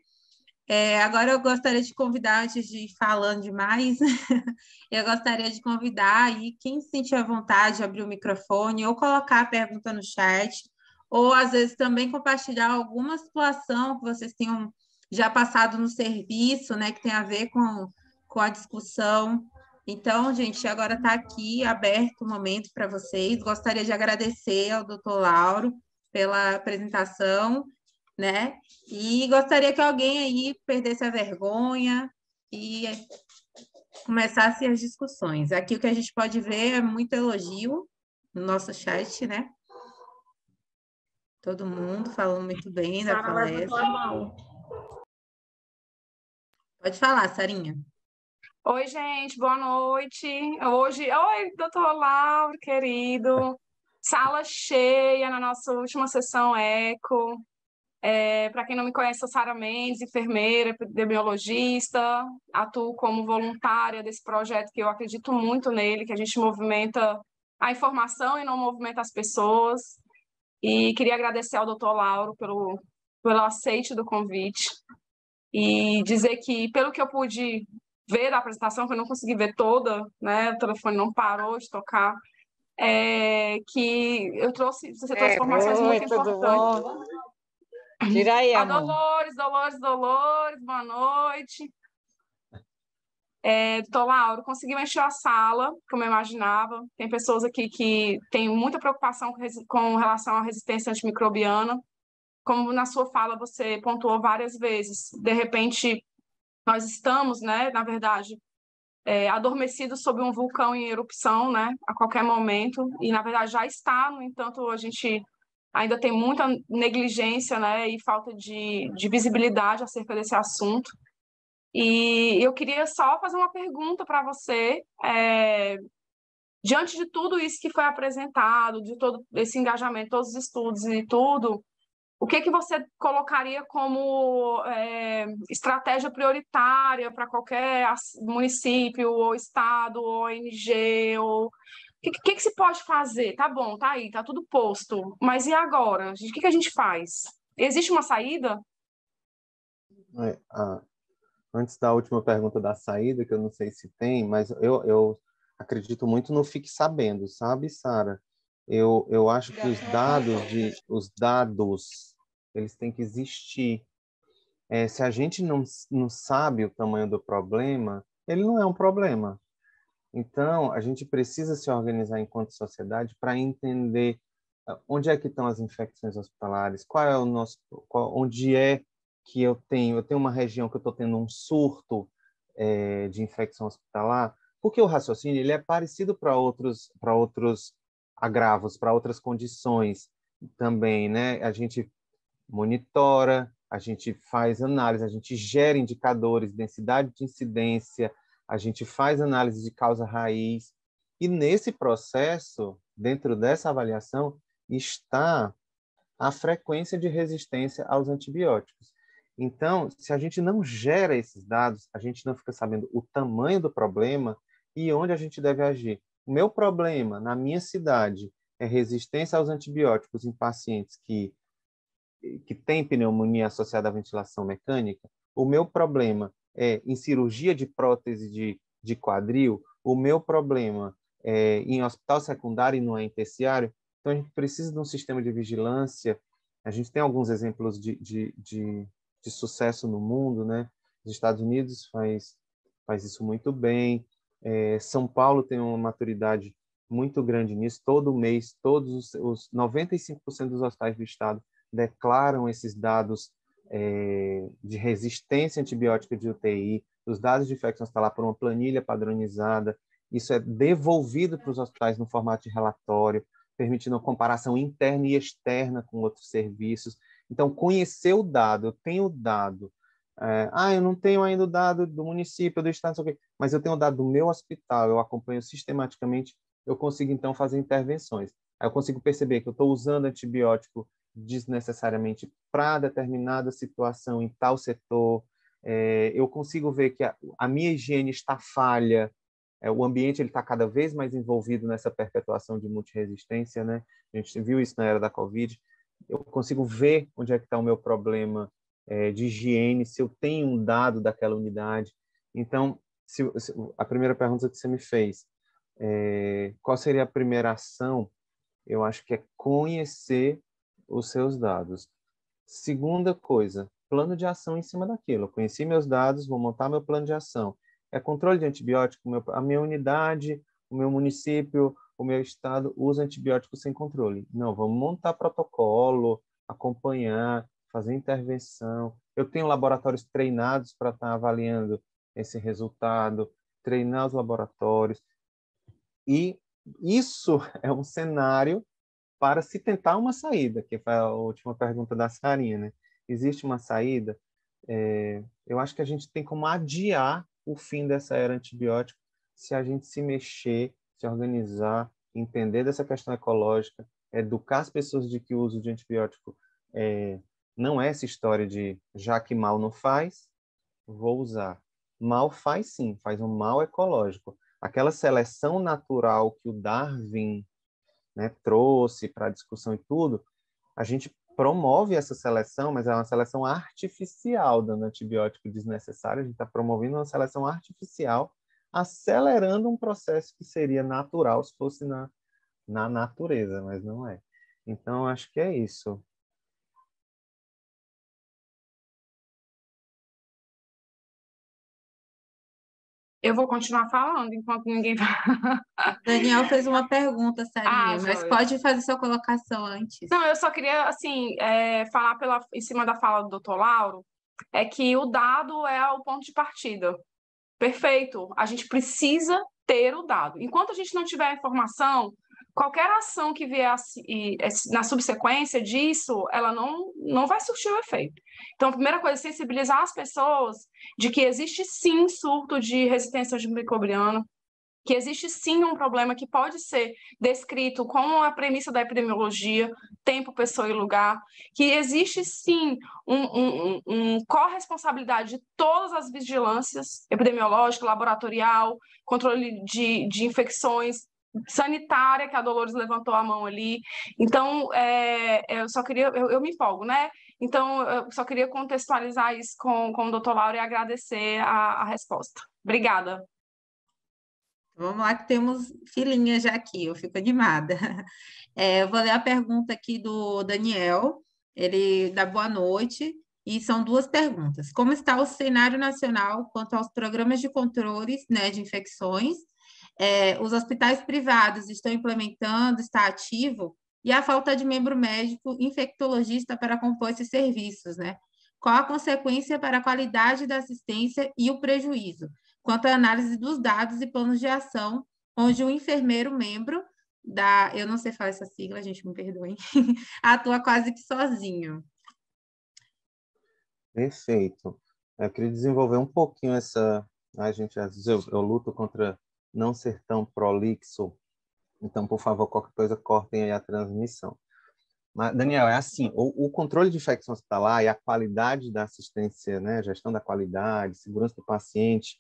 É, agora eu gostaria de convidar, antes de ir falando demais, eu gostaria de convidar aí quem sentir a vontade de abrir o microfone ou colocar a pergunta no chat, ou às vezes também compartilhar alguma situação que vocês tenham já passado no serviço, né, que tem a ver com, com a discussão. Então, gente, agora está aqui aberto o momento para vocês. Gostaria de agradecer ao doutor Lauro pela apresentação né? E gostaria que alguém aí perdesse a vergonha e começasse as discussões. Aqui o que a gente pode ver é muito elogio no nosso chat, né? Todo mundo falando muito bem da palestra. Pode falar, Sarinha. Oi, gente, boa noite. Hoje, oi, doutor Lauro, querido. Sala cheia na nossa última sessão Eco. É, Para quem não me conhece, sou Sara Mendes, enfermeira, epidemiologista, atuo como voluntária desse projeto que eu acredito muito nele, que a gente movimenta a informação e não movimenta as pessoas. E queria agradecer ao doutor Lauro pelo, pelo aceite do convite e dizer que, pelo que eu pude ver da apresentação, que eu não consegui ver toda, né, o telefone não parou de tocar, é, que eu trouxe, você trouxe é, informações muito, muito importantes. Bom. Tira aí, amor. A Dolores, Dolores, Dolores, boa noite. É, doutor Lauro, conseguiu encher a sala, como eu imaginava. Tem pessoas aqui que têm muita preocupação com relação à resistência antimicrobiana. Como na sua fala você pontuou várias vezes, de repente nós estamos, né, na verdade, é, adormecidos sob um vulcão em erupção, né, a qualquer momento. E na verdade já está, no entanto, a gente ainda tem muita negligência né, e falta de, de visibilidade acerca desse assunto. E eu queria só fazer uma pergunta para você. É, diante de tudo isso que foi apresentado, de todo esse engajamento, todos os estudos e tudo, o que, que você colocaria como é, estratégia prioritária para qualquer município, ou estado, ou ONG, ou o que, que, que, se pode fazer? Tá bom, tá aí, tá tudo posto. Mas e agora? O que, que a gente faz? Existe uma saída? É, ah, antes da última pergunta da saída, que eu não sei se tem, mas eu, eu acredito muito no Fique Sabendo, sabe, Sara? Eu, eu acho que os dados, de, os dados, eles têm que existir. É, se a gente não, não sabe o tamanho do problema, ele não é um problema. Então, a gente precisa se organizar enquanto sociedade para entender ah, onde é que estão as infecções hospitalares, qual é o nosso, qual, onde é que eu tenho, eu tenho uma região que eu estou tendo um surto é, de infecção hospitalar, porque o raciocínio ele é parecido para outros, para outros agravos, para outras condições também, né? A gente monitora, a gente faz análise, a gente gera indicadores, densidade de incidência, a gente faz análise de causa raiz, e nesse processo, dentro dessa avaliação, está a frequência de resistência aos antibióticos. Então, se a gente não gera esses dados, a gente não fica sabendo o tamanho do problema e onde a gente deve agir. O meu problema na minha cidade é resistência aos antibióticos em pacientes que, que têm pneumonia associada à ventilação mecânica. O meu problema é, em cirurgia de prótese de, de quadril, o meu problema é em hospital secundário e não é em terciário. Então, a gente precisa de um sistema de vigilância. A gente tem alguns exemplos de, de, de, de sucesso no mundo, né? Os Estados Unidos faz, faz isso muito bem. É, São Paulo tem uma maturidade muito grande nisso. Todo mês, todos os, os 95% dos hospitais do estado declaram esses dados é, de resistência antibiótica de UTI, os dados de infecção estão lá por uma planilha padronizada, isso é devolvido para os hospitais no formato de relatório, permitindo uma comparação interna e externa com outros serviços. Então, conhecer o dado, eu tenho o dado, é, ah, eu não tenho ainda o dado do município, do estado, não sei o quê, mas eu tenho o dado do meu hospital, eu acompanho sistematicamente, eu consigo então fazer intervenções. Aí eu consigo perceber que eu estou usando antibiótico desnecessariamente para determinada situação em tal setor, é, eu consigo ver que a, a minha higiene está falha, é, o ambiente ele está cada vez mais envolvido nessa perpetuação de multiresistência, né? A gente viu isso na era da Covid. Eu consigo ver onde é que está o meu problema é, de higiene, se eu tenho um dado daquela unidade. Então, se, se, a primeira pergunta que você me fez, é, qual seria a primeira ação? Eu acho que é conhecer os seus dados. Segunda coisa, plano de ação em cima daquilo. Eu conheci meus dados, vou montar meu plano de ação. É controle de antibiótico, meu, a minha unidade, o meu município, o meu estado usa antibióticos sem controle. Não, vamos montar protocolo, acompanhar, fazer intervenção. Eu tenho laboratórios treinados para estar tá avaliando esse resultado, treinar os laboratórios. E isso é um cenário para se tentar uma saída, que foi a última pergunta da Sarinha, né? Existe uma saída? É, eu acho que a gente tem como adiar o fim dessa era antibiótica se a gente se mexer, se organizar, entender dessa questão ecológica, educar as pessoas de que o uso de antibiótico é, não é essa história de já que mal não faz, vou usar. Mal faz sim, faz um mal ecológico. Aquela seleção natural que o Darwin né, trouxe para a discussão e tudo, a gente promove essa seleção, mas é uma seleção artificial dando antibiótico desnecessário. A gente está promovendo uma seleção artificial, acelerando um processo que seria natural se fosse na, na natureza, mas não é. Então, acho que é isso. Eu vou continuar falando enquanto ninguém fala. Daniel fez uma pergunta, Sarinha, ah, mas pode fazer sua colocação antes. Não, eu só queria, assim, é, falar pela, em cima da fala do doutor Lauro, é que o dado é o ponto de partida. Perfeito. A gente precisa ter o dado. Enquanto a gente não tiver a informação, qualquer ação que vier é, na subsequência disso, ela não, não vai surtir o efeito. Então, a primeira coisa é sensibilizar as pessoas de que existe sim surto de resistência antimicrobiana, que existe sim um problema que pode ser descrito com a premissa da epidemiologia, tempo, pessoa e lugar, que existe sim uma um, um corresponsabilidade de todas as vigilâncias epidemiológica, laboratorial, controle de, de infecções, sanitária, que a Dolores levantou a mão ali. Então, é, eu só queria, eu, eu, me empolgo, né? Então, eu só queria contextualizar isso com, com o doutor Laura e agradecer a, a resposta. Obrigada. Então, vamos lá, que temos filhinhas já aqui, eu fico animada. É, eu vou ler a pergunta aqui do Daniel, ele dá boa noite, e são duas perguntas. Como está o cenário nacional quanto aos programas de controles né, de infecções é, os hospitais privados estão implementando, está ativo, e a falta de membro médico infectologista para compor esses serviços, né? Qual a consequência para a qualidade da assistência e o prejuízo? Quanto à análise dos dados e planos de ação, onde o enfermeiro membro da, eu não sei falar essa sigla, gente, me perdoem, atua quase que sozinho. Perfeito. Eu queria desenvolver um pouquinho essa. a né, gente, às vezes eu, eu luto contra não ser tão prolixo. Então, por favor, qualquer coisa, cortem aí a transmissão. Mas, Daniel, é assim, o, o controle de infecção hospitalar e a qualidade da assistência, né, gestão da qualidade, segurança do paciente,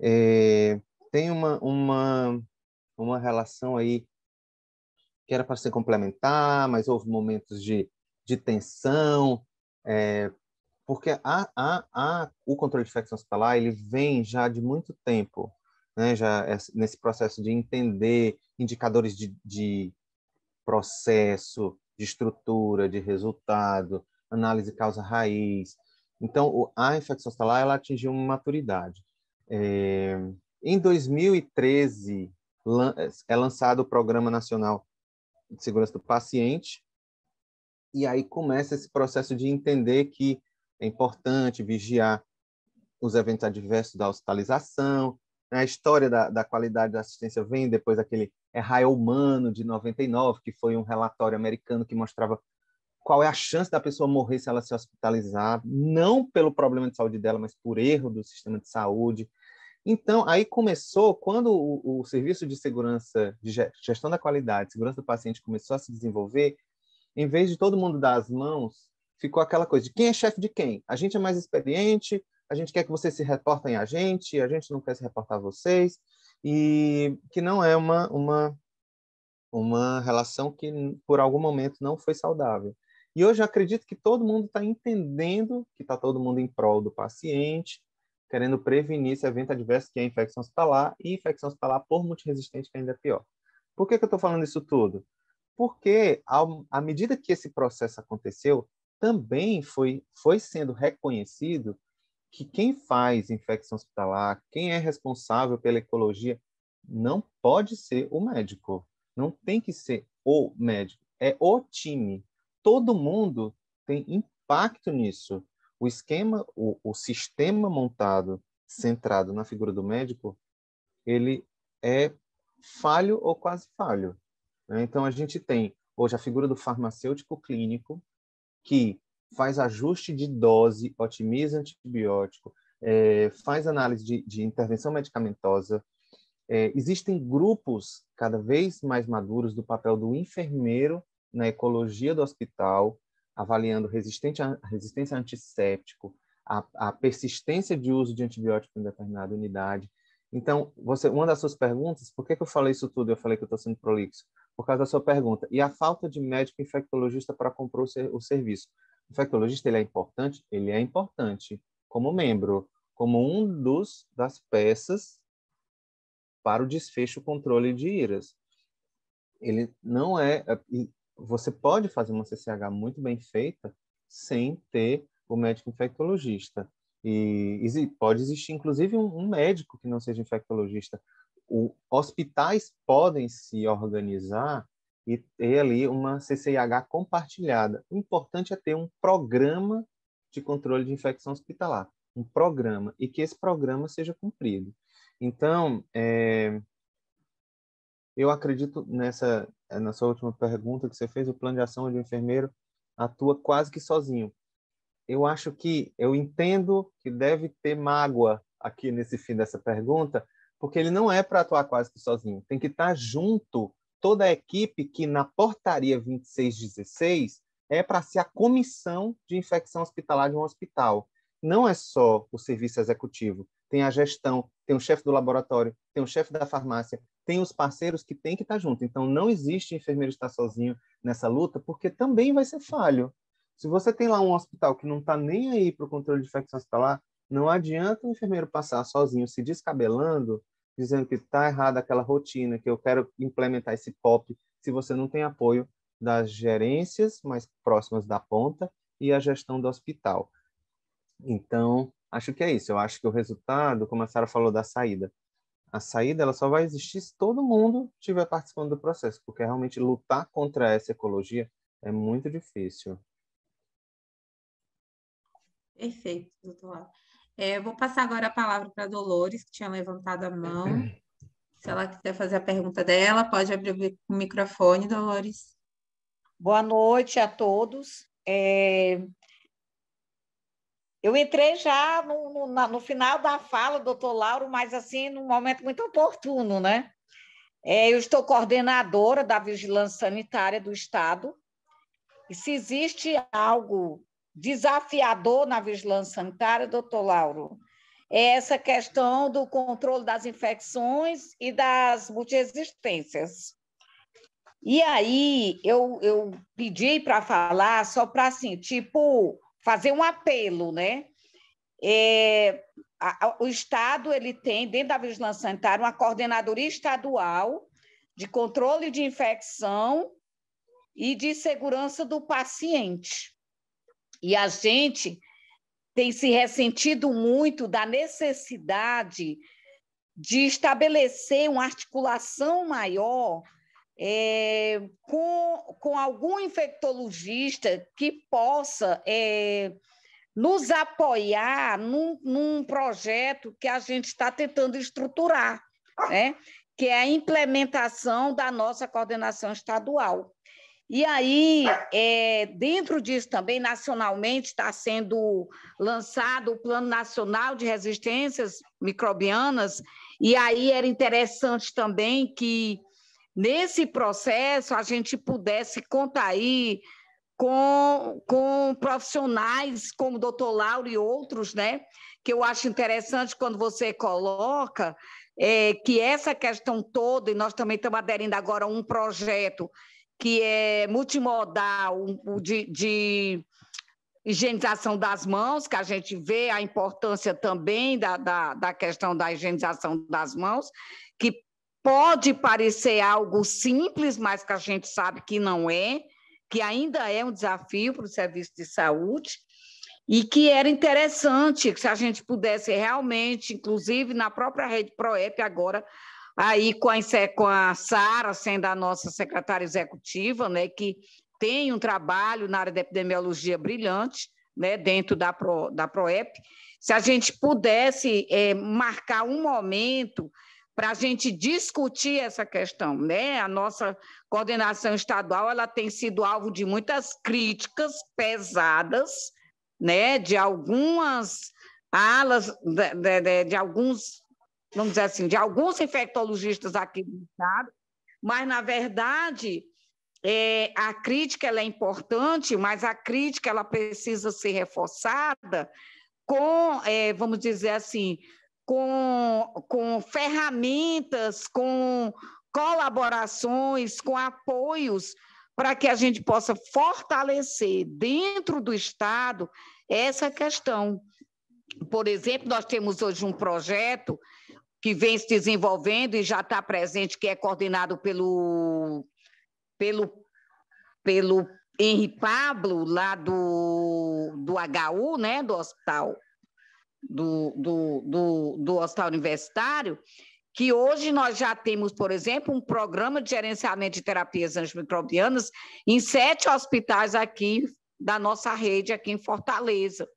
é, tem uma, uma, uma relação aí que era para ser complementar, mas houve momentos de, de tensão, é, porque a, a, a, o controle de infecção hospitalar ele vem já de muito tempo né, já é nesse processo de entender indicadores de, de processo, de estrutura, de resultado, análise causa-raiz. Então, a infecção hospitalar ela atingiu uma maturidade. É, em 2013, é, é lançado o Programa Nacional de Segurança do Paciente, e aí começa esse processo de entender que é importante vigiar os eventos adversos da hospitalização, né, a história da, da qualidade da assistência vem depois daquele erraio é humano de 99, que foi um relatório americano que mostrava qual é a chance da pessoa morrer se ela se hospitalizar, não pelo problema de saúde dela, mas por erro do sistema de saúde. Então, aí começou, quando o, o serviço de segurança, de gestão da qualidade, segurança do paciente começou a se desenvolver, em vez de todo mundo dar as mãos, ficou aquela coisa de quem é chefe de quem? A gente é mais experiente, a gente quer que vocês se reportem a gente, a gente não quer se reportar a vocês, e que não é uma, uma, uma relação que por algum momento não foi saudável. E hoje eu acredito que todo mundo está entendendo que está todo mundo em prol do paciente, querendo prevenir esse evento adverso que é a infecção hospitalar e infecção hospitalar por multiresistente, que ainda é pior. Por que, que eu estou falando isso tudo? Porque, ao, à medida que esse processo aconteceu, também foi, foi sendo reconhecido que quem faz infecção hospitalar, quem é responsável pela ecologia, não pode ser o médico. Não tem que ser o médico, é o time. Todo mundo tem impacto nisso. O esquema, o, o sistema montado, centrado na figura do médico, ele é falho ou quase falho. Né? Então, a gente tem hoje a figura do farmacêutico clínico, que faz ajuste de dose, otimiza antibiótico, é, faz análise de, de intervenção medicamentosa. É, existem grupos cada vez mais maduros do papel do enfermeiro na ecologia do hospital, avaliando a, resistência a antisséptico, a, a, persistência de uso de antibiótico em determinada unidade. Então, você, uma das suas perguntas, por que, que eu falei isso tudo? Eu falei que eu estou sendo prolixo. Por causa da sua pergunta. E a falta de médico infectologista para comprar o, ser, o serviço. O infectologista ele é importante? Ele é importante como membro, como um dos das peças para o desfecho controle de IRAS. Ele não é, é você pode fazer uma CCH muito bem feita sem ter o médico infectologista. E pode existir, inclusive, um, médico que não seja infectologista. O, hospitais podem se organizar e ter ali uma CCIH compartilhada. O importante é ter um programa de controle de infecção hospitalar, um programa, e que esse programa seja cumprido. Então, é, eu acredito nessa, é, nessa última pergunta que você fez, o plano de ação de um enfermeiro atua quase que sozinho. Eu acho que, eu entendo que deve ter mágoa aqui nesse fim dessa pergunta, porque ele não é para atuar quase que sozinho, tem que estar tá junto toda a equipe que na portaria 2616 é para ser a comissão de infecção hospitalar de um hospital. Não é só o serviço executivo, tem a gestão, tem o chefe do laboratório, tem o chefe da farmácia, tem os parceiros que tem que estar tá junto. Então, não existe enfermeiro estar sozinho nessa luta, porque também vai ser falho. Se você tem lá um hospital que não está nem aí para o controle de infecção hospitalar, não adianta o enfermeiro passar sozinho se descabelando dizendo que está errada aquela rotina, que eu quero implementar esse POP, se você não tem apoio das gerências mais próximas da ponta e a gestão do hospital. Então, acho que é isso. Eu acho que o resultado, como a Sara falou, da saída. A saída ela só vai existir se todo mundo estiver participando do processo, porque realmente lutar contra essa ecologia é muito difícil. Perfeito, doutor. É, vou passar agora a palavra para Dolores, que tinha levantado a mão. Se ela quiser fazer a pergunta dela, pode abrir o microfone, Dolores. Boa noite a todos. É... Eu entrei já no, no, no, final da fala, doutor Lauro, mas assim, num momento muito oportuno, né? É, eu estou coordenadora da Vigilância Sanitária do Estado. E se existe algo desafiador na vigilância sanitária, doutor Lauro, é essa questão do controle das infecções e das multiresistências. E aí eu, eu pedi para falar só para assim, tipo, fazer um apelo, né? É, a, o Estado ele tem, dentro da vigilância sanitária, uma coordenadoria estadual de controle de infecção e de segurança do paciente. E a gente tem se ressentido muito da necessidade de estabelecer uma articulação maior é, com, com algum infectologista que possa é, nos apoiar num, num projeto que a gente está tentando estruturar, né? que é a implementação da nossa coordenação estadual. E aí, é, dentro disso também, nacionalmente, está sendo lançado o Plano Nacional de Resistências Microbianas, e aí era interessante também que, nesse processo, a gente pudesse contar aí com, com profissionais como o doutor Lauro e outros, né? Que eu acho interessante quando você coloca é, que essa questão toda, e nós também estamos aderindo agora a um projeto que é multimodal, de, de higienização das mãos, que a gente vê a importância também da, da, da, questão da higienização das mãos, que pode parecer algo simples, mas que a gente sabe que não é, que ainda é um desafio para o serviço de saúde, e que era interessante que se a gente pudesse realmente, inclusive na própria rede ProEP agora, aí com a, com a Sara sendo a nossa secretária executiva, né, que tem um trabalho na área da epidemiologia brilhante, né, dentro da, Pro, da PROEP. Se a gente pudesse é, marcar um momento para a gente discutir essa questão, né? A nossa coordenação estadual ela tem sido alvo de muitas críticas pesadas, né? De algumas alas, de, de, de alguns vamos dizer assim, de alguns infectologistas aqui do Estado, mas, na verdade, é, a crítica é importante, mas a crítica ela precisa ser reforçada com, é, vamos dizer assim, com, com ferramentas, com colaborações, com apoios, para que a gente possa fortalecer dentro do Estado essa questão. Por exemplo, nós temos hoje um projeto que vem se desenvolvendo e já está presente, que é coordenado pelo, pelo, pelo Henri Pablo, lá do, do HU, né, do hospital, do, do, do, do hospital universitário, que hoje nós já temos, por exemplo, um programa de gerenciamento de terapias antimicrobianas em sete hospitais aqui da nossa rede, aqui em Fortaleza.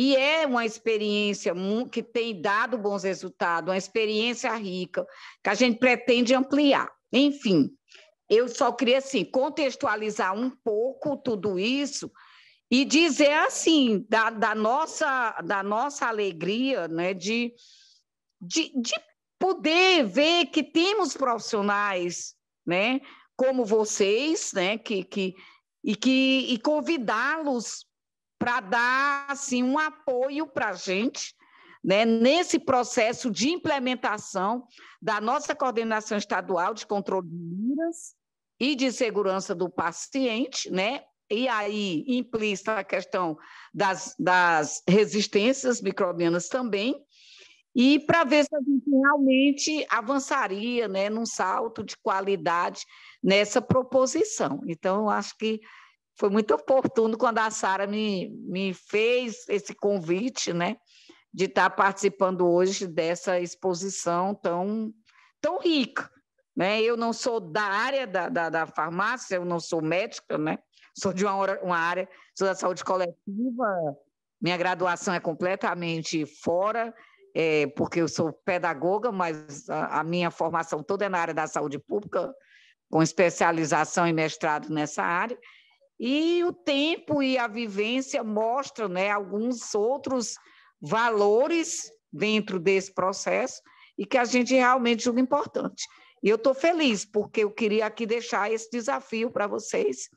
E é uma experiência que tem dado bons resultados, uma experiência rica, que a gente pretende ampliar. Enfim, eu só queria assim, contextualizar um pouco tudo isso e dizer assim, da, da nossa, da nossa alegria né, de, de, de poder ver que temos profissionais né, como vocês, né, que, que, e, que, e convidá-los para dar assim, um apoio para a gente né, nesse processo de implementação da nossa coordenação estadual de controle de miras e de segurança do paciente, né? E aí implícita a questão das, das resistências microbianas também, e para ver se a gente realmente avançaria né, num salto de qualidade nessa proposição. Então, acho que foi muito oportuno quando a Sara me, me fez esse convite, né, de estar participando hoje dessa exposição tão, tão rica. Né? Eu não sou da área da, da, da farmácia, eu não sou médica, né? sou de uma, uma área, sou da saúde coletiva, minha graduação é completamente fora, é, porque eu sou pedagoga, mas a, a minha formação toda é na área da saúde pública, com especialização e mestrado nessa área. E o tempo e a vivência mostram né, alguns outros valores dentro desse processo e que a gente realmente julga importante. E eu estou feliz, porque eu queria aqui deixar esse desafio para vocês,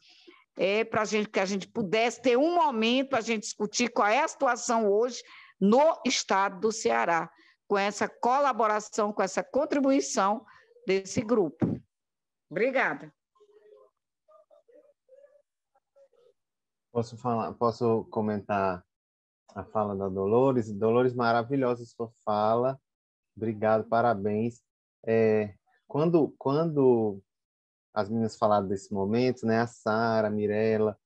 é, para gente que a gente pudesse ter um momento a gente discutir qual é a situação hoje no estado do Ceará, com essa colaboração, com essa contribuição desse grupo. Obrigada. Posso falar, posso comentar a fala da Dolores? Dolores, maravilhosa sua fala. Obrigado, parabéns. É, quando quando as meninas falaram desse momento, né? A Sara, a Mirella,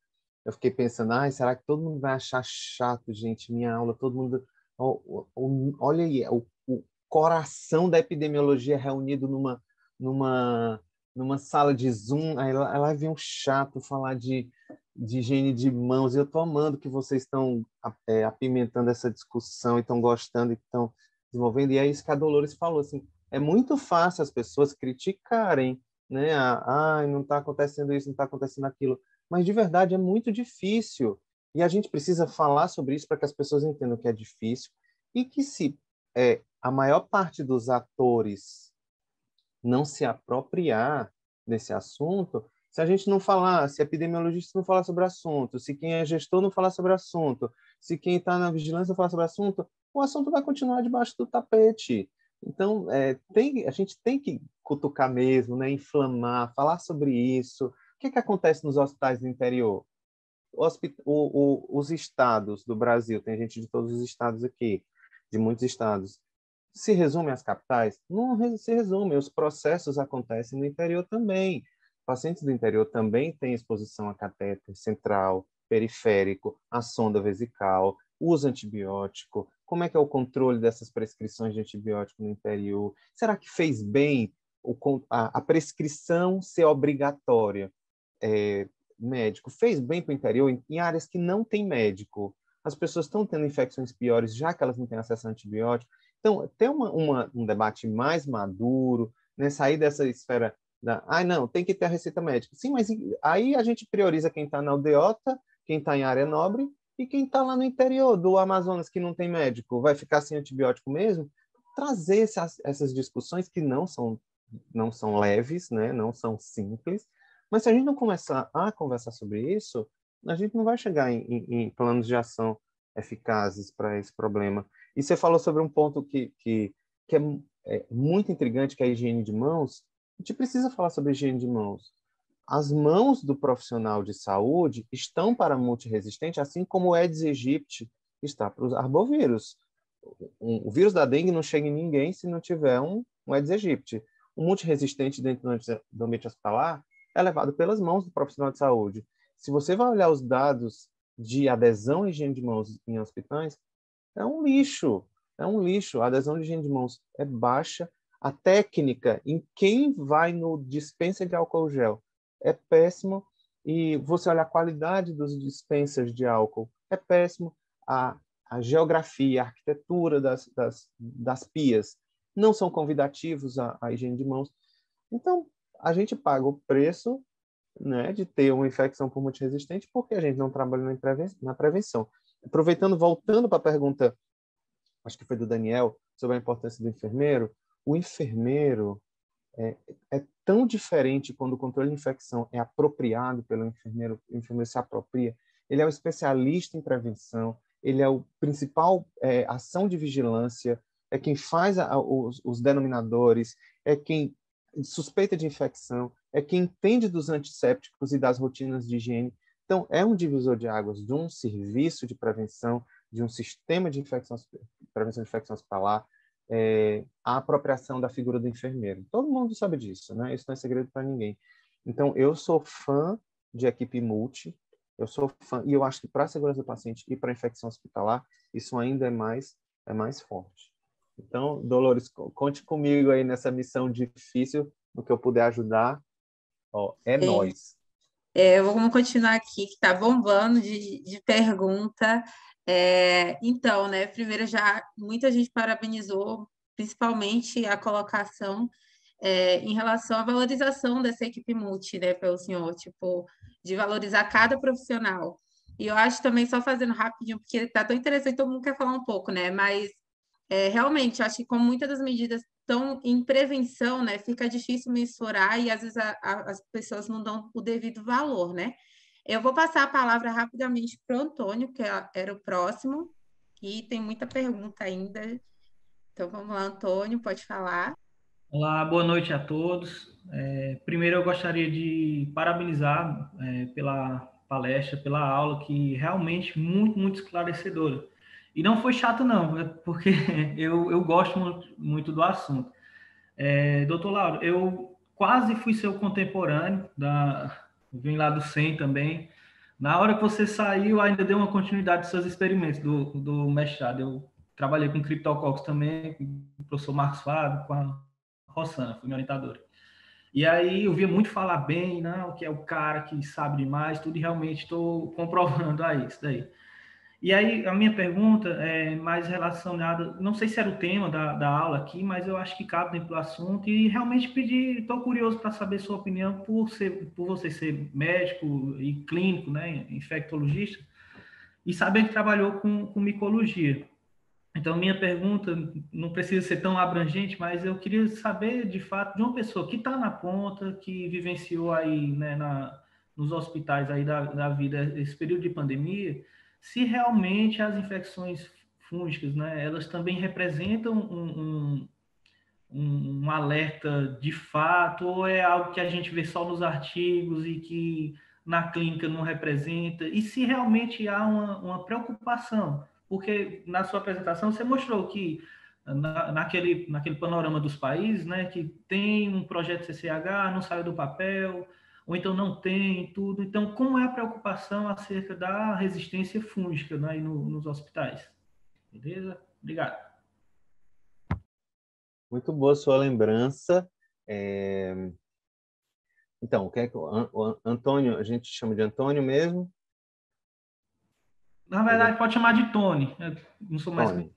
eu fiquei pensando, ai, será que todo mundo vai achar chato, gente, minha aula, todo mundo. Oh, oh, olha aí, o, o, coração da epidemiologia reunido numa, numa, numa sala de Zoom, aí lá, lá vem um chato falar de de higiene de mãos. e Eu estou amando que vocês estão é, apimentando essa discussão e estão gostando e estão desenvolvendo. E é isso que a Dolores falou, assim, é muito fácil as pessoas criticarem, né? Ah, não está acontecendo isso, não está acontecendo aquilo. Mas, de verdade, é muito difícil. E a gente precisa falar sobre isso para que as pessoas entendam que é difícil e que se é, a maior parte dos atores não se apropriar desse assunto, se a gente não falar, se epidemiologista não falar sobre o assunto, se quem é gestor não falar sobre o assunto, se quem está na vigilância não falar sobre o assunto, o assunto vai continuar debaixo do tapete. Então, é, tem, a gente tem que cutucar mesmo, né? inflamar, falar sobre isso. O que, é que acontece nos hospitais do interior? O, o, os estados do Brasil, tem gente de todos os estados aqui, de muitos estados. Se resume às capitais? Não se resume, os processos acontecem no interior também. Pacientes do interior também têm exposição a catéter central, periférico, a sonda vesical, usa antibiótico, como é que é o controle dessas prescrições de antibiótico no interior? Será que fez bem o, a, a, prescrição ser obrigatória? É, médico fez bem para o interior em, em áreas que não tem médico. As pessoas estão tendo infecções piores já que elas não têm acesso a antibiótico. Então, ter uma, uma, um debate mais maduro, né? sair dessa esfera da, ah, não, tem que ter a receita médica. Sim, mas aí a gente prioriza quem está na aldeota, quem está em área nobre e quem está lá no interior do Amazonas que não tem médico. Vai ficar sem antibiótico mesmo? Trazer essas, essas discussões que não são, não são leves, né? não são simples, mas se a gente não começar a conversar sobre isso, a gente não vai chegar em, em, em planos de ação eficazes para esse problema. E você falou sobre um ponto que, que, que é, é muito intrigante, que é a higiene de mãos. A gente precisa falar sobre higiene de mãos. As mãos do profissional de saúde estão para multiresistente, assim como o Aedes aegypti está para os arbovírus. O, o vírus da dengue não chega em ninguém se não tiver um, um Aedes aegypti. O multiresistente dentro do ambiente hospitalar é levado pelas mãos do profissional de saúde. Se você vai olhar os dados de adesão à higiene de mãos em hospitais, é um lixo. É um lixo. A adesão de higiene de mãos é baixa, a técnica em quem vai no dispensa de álcool gel é péssimo e você olha a qualidade dos dispensers de álcool é péssimo a, a geografia, a arquitetura das, das, das pias não são convidativos à, à higiene de mãos. Então, a gente paga o preço né, de ter uma infecção por multiresistente porque a gente não trabalha na prevenção. Aproveitando, voltando para a pergunta, acho que foi do Daniel, sobre a importância do enfermeiro, o enfermeiro é, é, tão diferente quando o controle de infecção é apropriado pelo enfermeiro, o enfermeiro se apropria. Ele é o especialista em prevenção, ele é o principal é, ação de vigilância, é quem faz a, os, os denominadores, é quem suspeita de infecção, é quem entende dos antissépticos e das rotinas de higiene. Então, é um divisor de águas de um serviço de prevenção, de um sistema de infecção, prevenção de infecção hospitalar, é, a apropriação da figura do enfermeiro. Todo mundo sabe disso, né? Isso não é segredo para ninguém. Então, eu sou fã de equipe multi, eu sou fã, e eu acho que para a segurança do paciente e para a infecção hospitalar, isso ainda é mais, é mais forte. Então, Dolores, conte comigo aí nessa missão difícil, no que eu puder ajudar, ó, é, é. nós. É, vamos continuar aqui, que está bombando de, de pergunta. É, então, né, primeiro já muita gente parabenizou, principalmente a colocação é, em relação à valorização dessa equipe multi, né, pelo senhor, tipo, de valorizar cada profissional. E eu acho também, só fazendo rapidinho, porque está tão interessante, todo mundo quer falar um pouco, né, mas é, realmente, acho que como muitas das medidas estão em prevenção, né, fica difícil mensurar e às vezes a, a, as pessoas não dão o devido valor, né, eu vou passar a palavra rapidamente para o Antônio, que é era o próximo, e tem muita pergunta ainda. Então vamos lá, Antônio, pode falar. Olá, boa noite a todos. É, primeiro eu gostaria de parabenizar é, pela palestra, pela aula, que realmente muito, muito esclarecedora. E não foi chato, não, né? porque eu, eu gosto muito, do assunto. É, doutor Lauro, eu quase fui seu contemporâneo da, vim lá do SEM também. Na hora que você saiu, ainda deu uma continuidade dos seus experimentos do, do mestrado. Eu trabalhei com Cryptococcus também, com o professor Marcos Fábio, com a Rossana, foi minha orientadora. E aí eu via muito falar bem, não, que é o cara que sabe demais, tudo, e realmente estou comprovando aí, ah, isso daí. E aí, a minha pergunta é mais relacionada, não sei se era o tema da, da aula aqui, mas eu acho que cabe dentro do assunto e realmente pedir, estou curioso para saber sua opinião por, ser, por você ser médico e clínico, né, infectologista, e saber que trabalhou com, com micologia. Então, minha pergunta não precisa ser tão abrangente, mas eu queria saber, de fato, de uma pessoa que está na ponta, que vivenciou aí né, na, nos hospitais aí da, da vida esse período de pandemia, se realmente as infecções fúngicas, né, elas também representam um, um, um, alerta de fato, ou é algo que a gente vê só nos artigos e que na clínica não representa, e se realmente há uma, uma preocupação, porque na sua apresentação você mostrou que na, naquele, naquele panorama dos países, né, que tem um projeto CCH, não saiu do papel, ou então não tem tudo. Então, como é a preocupação acerca da resistência fúngica né, no, nos hospitais? Beleza? Obrigado. Muito boa sua lembrança. É... Então, o que é que o Antônio, a gente chama de Antônio mesmo? Na verdade, pode chamar de Tony. Eu né, não sou mais. Tony,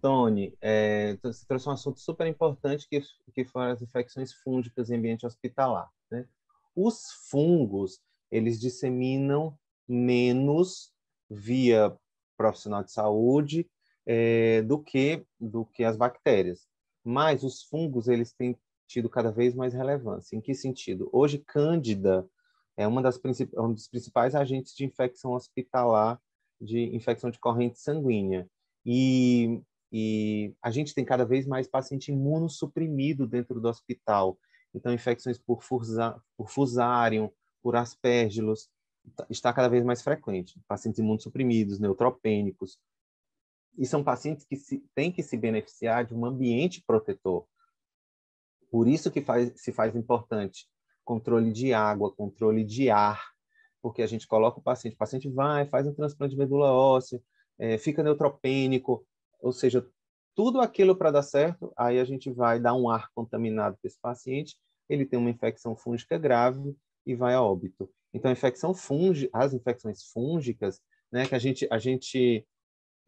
Tony é, você trouxe um assunto super importante que, que foram as infecções fúngicas em ambiente hospitalar. Né? Os fungos, eles disseminam menos via profissional de saúde é, do que do que as bactérias. Mas os fungos eles têm tido cada vez mais relevância. Em que sentido? Hoje, cândida é uma das é um dos principais agentes de infecção hospitalar, de infecção de corrente sanguínea. E, e a gente tem cada vez mais paciente imunossuprimido dentro do hospital, então, infecções por, fusa, por fusarium, por aspergilos, tá, está cada vez mais frequente. Pacientes imunossuprimidos, neutropênicos. E são pacientes que se, têm que se beneficiar de um ambiente protetor. Por isso que faz, se faz importante controle de água, controle de ar, porque a gente coloca o paciente, o paciente vai, faz um transplante de medula óssea, é, fica neutropênico, ou seja, tudo aquilo para dar certo, aí a gente vai dar um ar contaminado para esse paciente ele tem uma infecção fúngica grave e vai a óbito. Então, infecção fungi, as infecções fúngicas, né, que a gente, a gente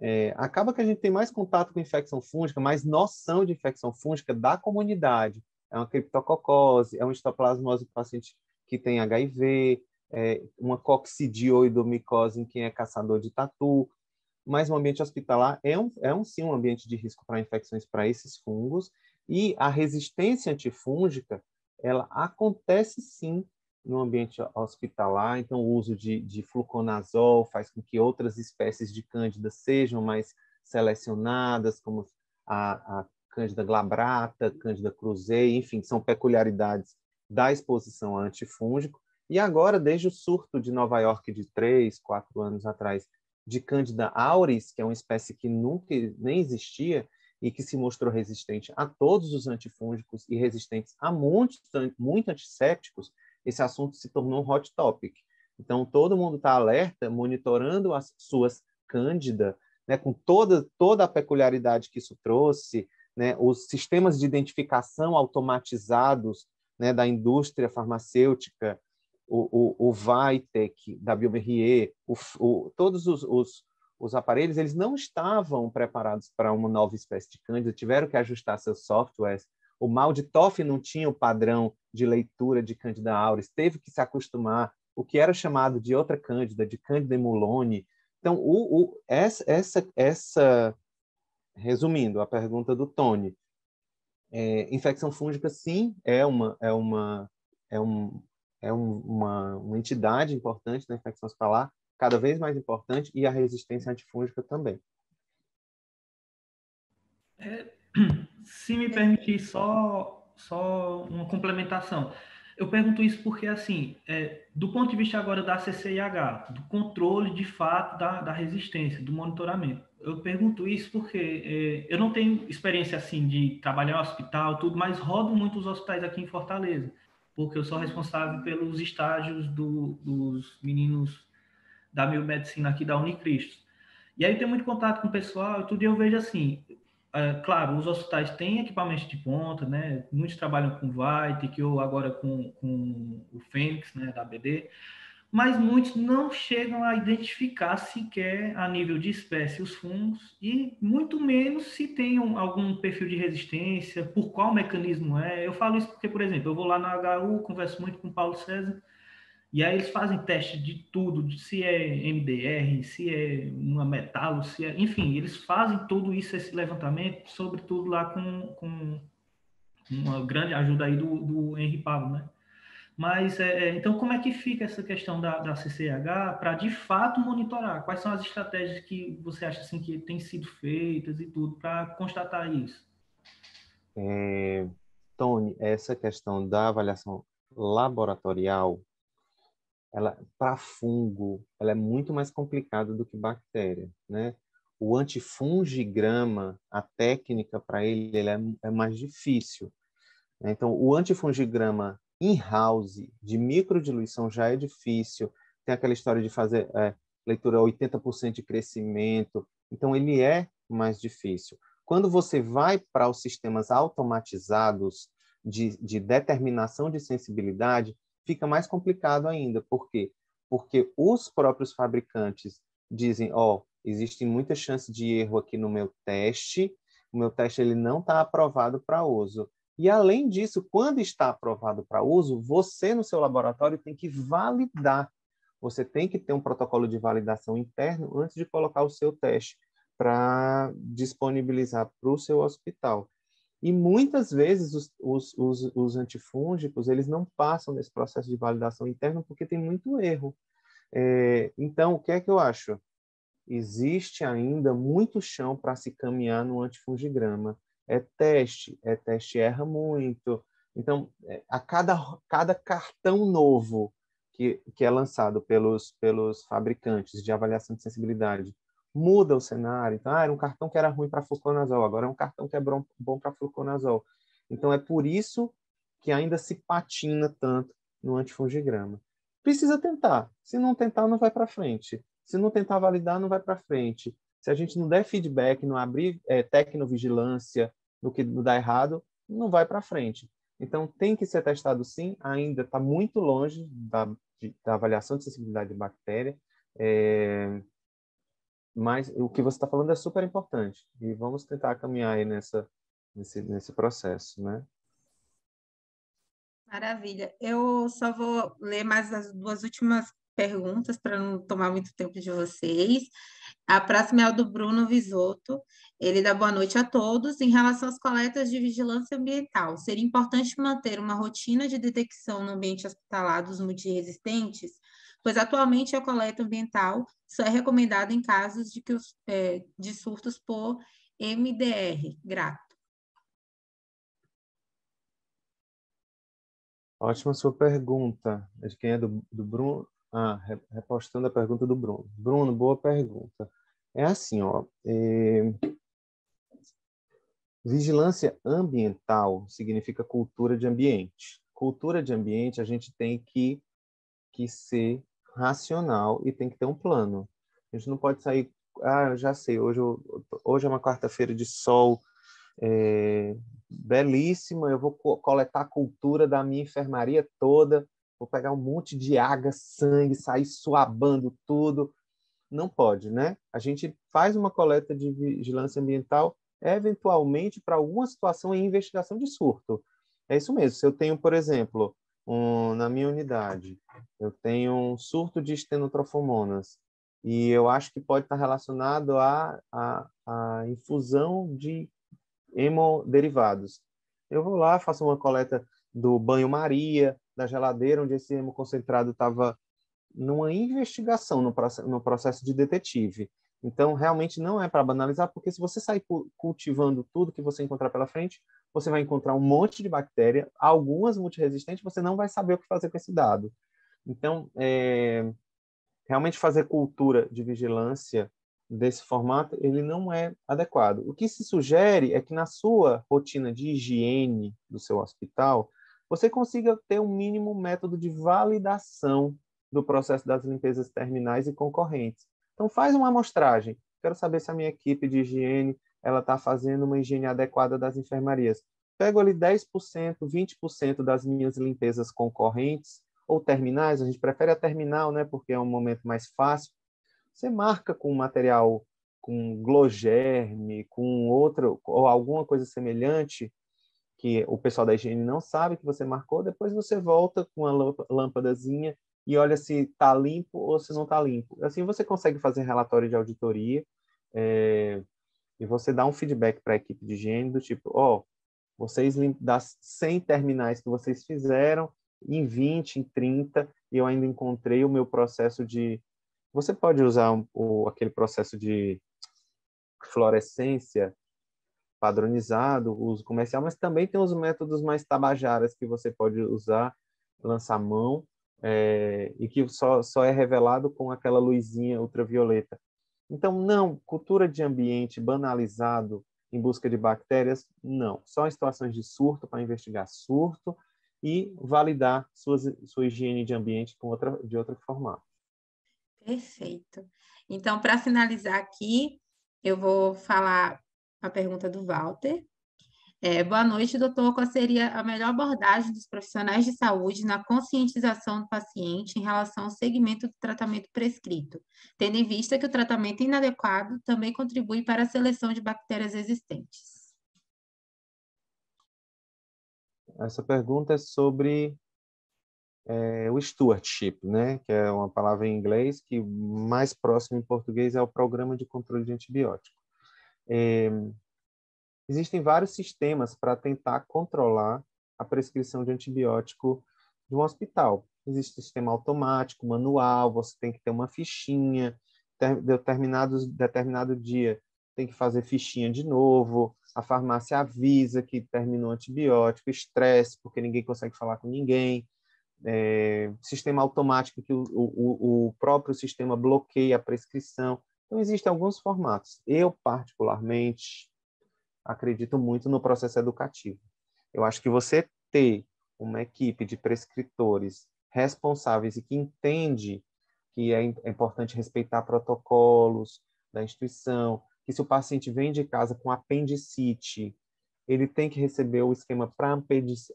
é, acaba que a gente tem mais contato com infecção fúngica, mais noção de infecção fúngica da comunidade. É uma criptococose, é uma histoplasmose do paciente que tem HIV, é uma coccidioidomicose em quem é caçador de tatu. Mas o ambiente hospitalar é, um, é um, sim um ambiente de risco para infecções para esses fungos. E a resistência antifúngica ela acontece sim no ambiente hospitalar, então o uso de, de fluconazol faz com que outras espécies de cândida sejam mais selecionadas, como a, a cândida glabrata, cândida cruzei, enfim, são peculiaridades da exposição a antifúngico. E agora, desde o surto de Nova York de três, quatro anos atrás, de Cândida auris, que é uma espécie que nunca nem existia, e que se mostrou resistente a todos os antifúngicos e resistentes a muitos, muito antissépticos, esse assunto se tornou um hot topic. Então, todo mundo está alerta, monitorando as suas cândida, né, com toda, toda a peculiaridade que isso trouxe, né, os sistemas de identificação automatizados né, da indústria farmacêutica, o, o, o Vitec, da Biomerrier, o, o, todos os, os, os aparelhos eles não estavam preparados para uma nova espécie de cândida, tiveram que ajustar seus softwares. O mal de toff não tinha o padrão de leitura de Cândida auris, teve que se acostumar o que era chamado de outra Cândida, de Cândida Mulone. Então, o, o, essa, essa, essa, resumindo a pergunta do Tony, é, infecção fúngica, sim, é uma, é uma, é um, é um, uma, uma entidade importante na infecção hospitalar, cada vez mais importante e a resistência antifúngica também. É, se me permitir só, só uma complementação. Eu pergunto isso porque, assim, é, do ponto de vista agora da CCIH, do controle de fato da, da resistência, do monitoramento, eu pergunto isso porque é, eu não tenho experiência, assim, de trabalhar no hospital, tudo, mas rodo muito os hospitais aqui em Fortaleza, porque eu sou responsável pelos estágios do, dos meninos da biomedicina aqui da Unicristo. E aí tem muito contato com o pessoal e tudo, e eu vejo assim, é, claro, os hospitais têm equipamentos de ponta, né? Muitos trabalham com que ou agora com, com o Fênix, né, da BD, mas muitos não chegam a identificar sequer a nível de espécie os fungos e muito menos se tem um, algum perfil de resistência, por qual mecanismo é. Eu falo isso porque, por exemplo, eu vou lá na HU, converso muito com o Paulo César, e aí eles fazem teste de tudo, de se é MDR, se é uma metalo, se é... Enfim, eles fazem tudo isso, esse levantamento, sobretudo lá com, com uma grande ajuda aí do, do Henri Pablo, né? Mas, é, é, então, como é que fica essa questão da, da CCH para, de fato, monitorar? Quais são as estratégias que você acha assim, que têm sido feitas e tudo para constatar isso? É, Tony, essa questão da avaliação laboratorial, ela para fungo, ela é muito mais complicada do que bactéria, né? O antifungigrama, a técnica para ele, ele é, é, mais difícil. Né? Então, o antifungigrama in-house, de microdiluição, já é difícil. Tem aquela história de fazer é, leitura 80% de crescimento. Então, ele é mais difícil. Quando você vai para os sistemas automatizados de, de determinação de sensibilidade, fica mais complicado ainda. Por quê? Porque os próprios fabricantes dizem, ó, oh, existe muita chance de erro aqui no meu teste, o meu teste ele não está aprovado para uso. E além disso, quando está aprovado para uso, você no seu laboratório tem que validar. Você tem que ter um protocolo de validação interno antes de colocar o seu teste para disponibilizar para o seu hospital. E muitas vezes os, os, os, os antifúngicos eles não passam nesse processo de validação interna porque tem muito erro. É, então, o que é que eu acho? Existe ainda muito chão para se caminhar no antifungigrama. É teste, é teste erra muito. Então, é, a cada, cada cartão novo que, que é lançado pelos, pelos fabricantes de avaliação de sensibilidade, muda o cenário. Então, ah, era um cartão que era ruim para fluconazol, agora é um cartão que é bom para fluconazol. Então, é por isso que ainda se patina tanto no antifungigrama. Precisa tentar. Se não tentar, não vai para frente. Se não tentar validar, não vai para frente. Se a gente não der feedback, não abrir é, tecnovigilância no que dá errado, não vai para frente. Então, tem que ser testado sim, ainda está muito longe da, de, da avaliação de sensibilidade de bactéria. É, mas o que você está falando é super importante e vamos tentar caminhar aí nessa, nesse, nesse processo, né? Maravilha. Eu só vou ler mais as duas últimas perguntas para não tomar muito tempo de vocês. A próxima é a do Bruno Visoto. Ele dá boa noite a todos. Em relação às coletas de vigilância ambiental, seria importante manter uma rotina de detecção no ambiente hospitalar dos multiresistentes? pois atualmente a coleta ambiental só é recomendada em casos de, que os, é, de surtos por MDR. Grato. Ótima sua pergunta. De quem é do, do Bruno? Ah, repostando a pergunta do Bruno. Bruno, boa pergunta. É assim, ó. É... Vigilância ambiental significa cultura de ambiente. Cultura de ambiente a gente tem que, que ser racional e tem que ter um plano. A gente não pode sair, ah, já sei, hoje, hoje é uma quarta-feira de sol é, belíssima, eu vou co coletar a cultura da minha enfermaria toda, vou pegar um monte de água, sangue, sair suabando tudo. Não pode, né? A gente faz uma coleta de vigilância ambiental, eventualmente, para alguma situação em investigação de surto. É isso mesmo. Se eu tenho, por exemplo, um, na minha unidade, eu tenho um surto de estenotrofomonas e eu acho que pode estar relacionado à, a infusão de hemoderivados. Eu vou lá, faço uma coleta do banho-maria, da geladeira, onde esse hemoconcentrado estava numa investigação, no, no processo de detetive. Então, realmente não é para banalizar, porque se você sair cultivando tudo que você encontrar pela frente, você vai encontrar um monte de bactéria, algumas multiresistentes, você não vai saber o que fazer com esse dado. Então, é, realmente fazer cultura de vigilância desse formato, ele não é adequado. O que se sugere é que na sua rotina de higiene do seu hospital, você consiga ter um mínimo método de validação do processo das limpezas terminais e concorrentes. Então faz uma amostragem. Quero saber se a minha equipe de higiene ela está fazendo uma higiene adequada das enfermarias. Pego ali 10%, 20% das minhas limpezas concorrentes ou terminais, a gente prefere a terminal, né, porque é um momento mais fácil. Você marca com material com glogerme, com outro ou alguma coisa semelhante que o pessoal da higiene não sabe que você marcou, depois você volta com a lâmpadazinha e olha se está limpo ou se não está limpo. Assim você consegue fazer relatório de auditoria, é, e você dá um feedback para a equipe de higiene do tipo, ó, oh, vocês das 100 terminais que vocês fizeram, em 20, em 30, eu ainda encontrei o meu processo de você pode usar o, aquele processo de fluorescência padronizado, uso comercial, mas também tem os métodos mais tabajaras que você pode usar, lançar mão, é, e que só, só é revelado com aquela luzinha ultravioleta. Então, não, cultura de ambiente banalizado em busca de bactérias, não. Só em situações de surto, para investigar surto e validar suas, sua higiene de ambiente com outra, de outra forma. Perfeito. Então, para finalizar aqui, eu vou falar a pergunta do Walter. É, boa noite, doutor. Qual seria a melhor abordagem dos profissionais de saúde na conscientização do paciente em relação ao segmento do tratamento prescrito, tendo em vista que o tratamento inadequado também contribui para a seleção de bactérias existentes? Essa pergunta é sobre é, o stewardship, né? que é uma palavra em inglês que mais próximo em português é o programa de controle de antibiótico. É, Existem vários sistemas para tentar controlar a prescrição de antibiótico de um hospital. Existe sistema automático, manual, você tem que ter uma fichinha, ter, determinado determinado dia tem que fazer fichinha de novo, a farmácia avisa que terminou o antibiótico, estresse, porque ninguém consegue falar com ninguém, é, sistema automático que o, o, o próprio sistema bloqueia a prescrição. Então, existem alguns formatos. Eu, particularmente, acredito muito no processo educativo. Eu acho que você ter uma equipe de prescritores responsáveis e que entende que é, é importante respeitar protocolos da instituição, que se o paciente vem de casa com apendicite, ele tem que receber o esquema para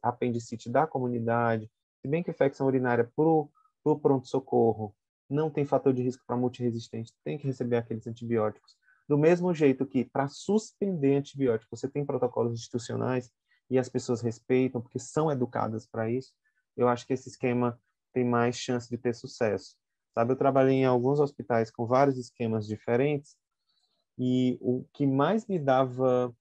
apendicite da comunidade, se bem que infecção urinária para o pronto-socorro não tem fator de risco para multiresistente, tem que receber aqueles antibióticos. Do mesmo jeito que para suspender antibiótico, você tem protocolos institucionais e as pessoas respeitam, porque são educadas para isso, eu acho que esse esquema tem mais chance de ter sucesso. Sabe, eu trabalhei em alguns hospitais com vários esquemas diferentes e o que mais me dava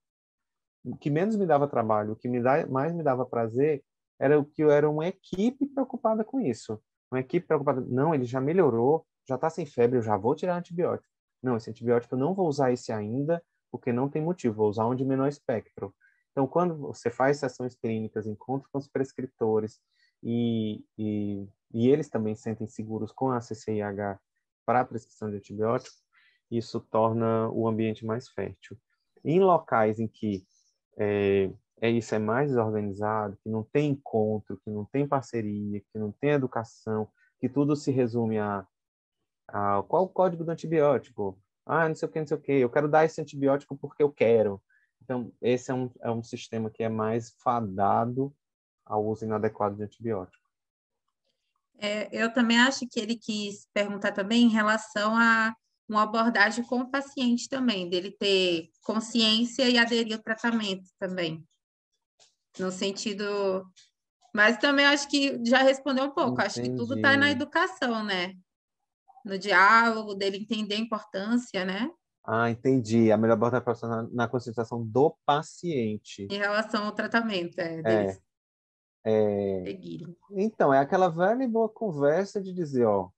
o que menos me dava trabalho, o que me dá, mais me dava prazer era o que eu era uma equipe preocupada com isso. Uma equipe preocupada, não, ele já melhorou, já está sem febre, eu já vou tirar antibiótico. Não, esse antibiótico eu não vou usar esse ainda, porque não tem motivo, vou usar um de menor espectro. Então, quando você faz sessões clínicas, encontro com os prescritores, e, e, e eles também sentem seguros com a CCIH para a prescrição de antibiótico, isso torna o ambiente mais fértil. Em locais em que é, é, isso é mais desorganizado, que não tem encontro, que não tem parceria, que não tem educação, que tudo se resume a ah, qual o código do antibiótico? Ah, não sei o que, não sei o que. Eu quero dar esse antibiótico porque eu quero. Então, esse é um, é um sistema que é mais fadado ao uso inadequado de antibiótico. É, eu também acho que ele quis perguntar também em relação a uma abordagem com o paciente também, dele ter consciência e aderir ao tratamento também. No sentido. Mas também acho que já respondeu um pouco, Entendi. acho que tudo está na educação, né? no diálogo, dele entender a importância, né? Ah, entendi. A é melhor abordagem profissional na conscientização do paciente. Em relação ao tratamento, é, é. deles é, Então, é aquela velha e boa conversa de dizer, ó,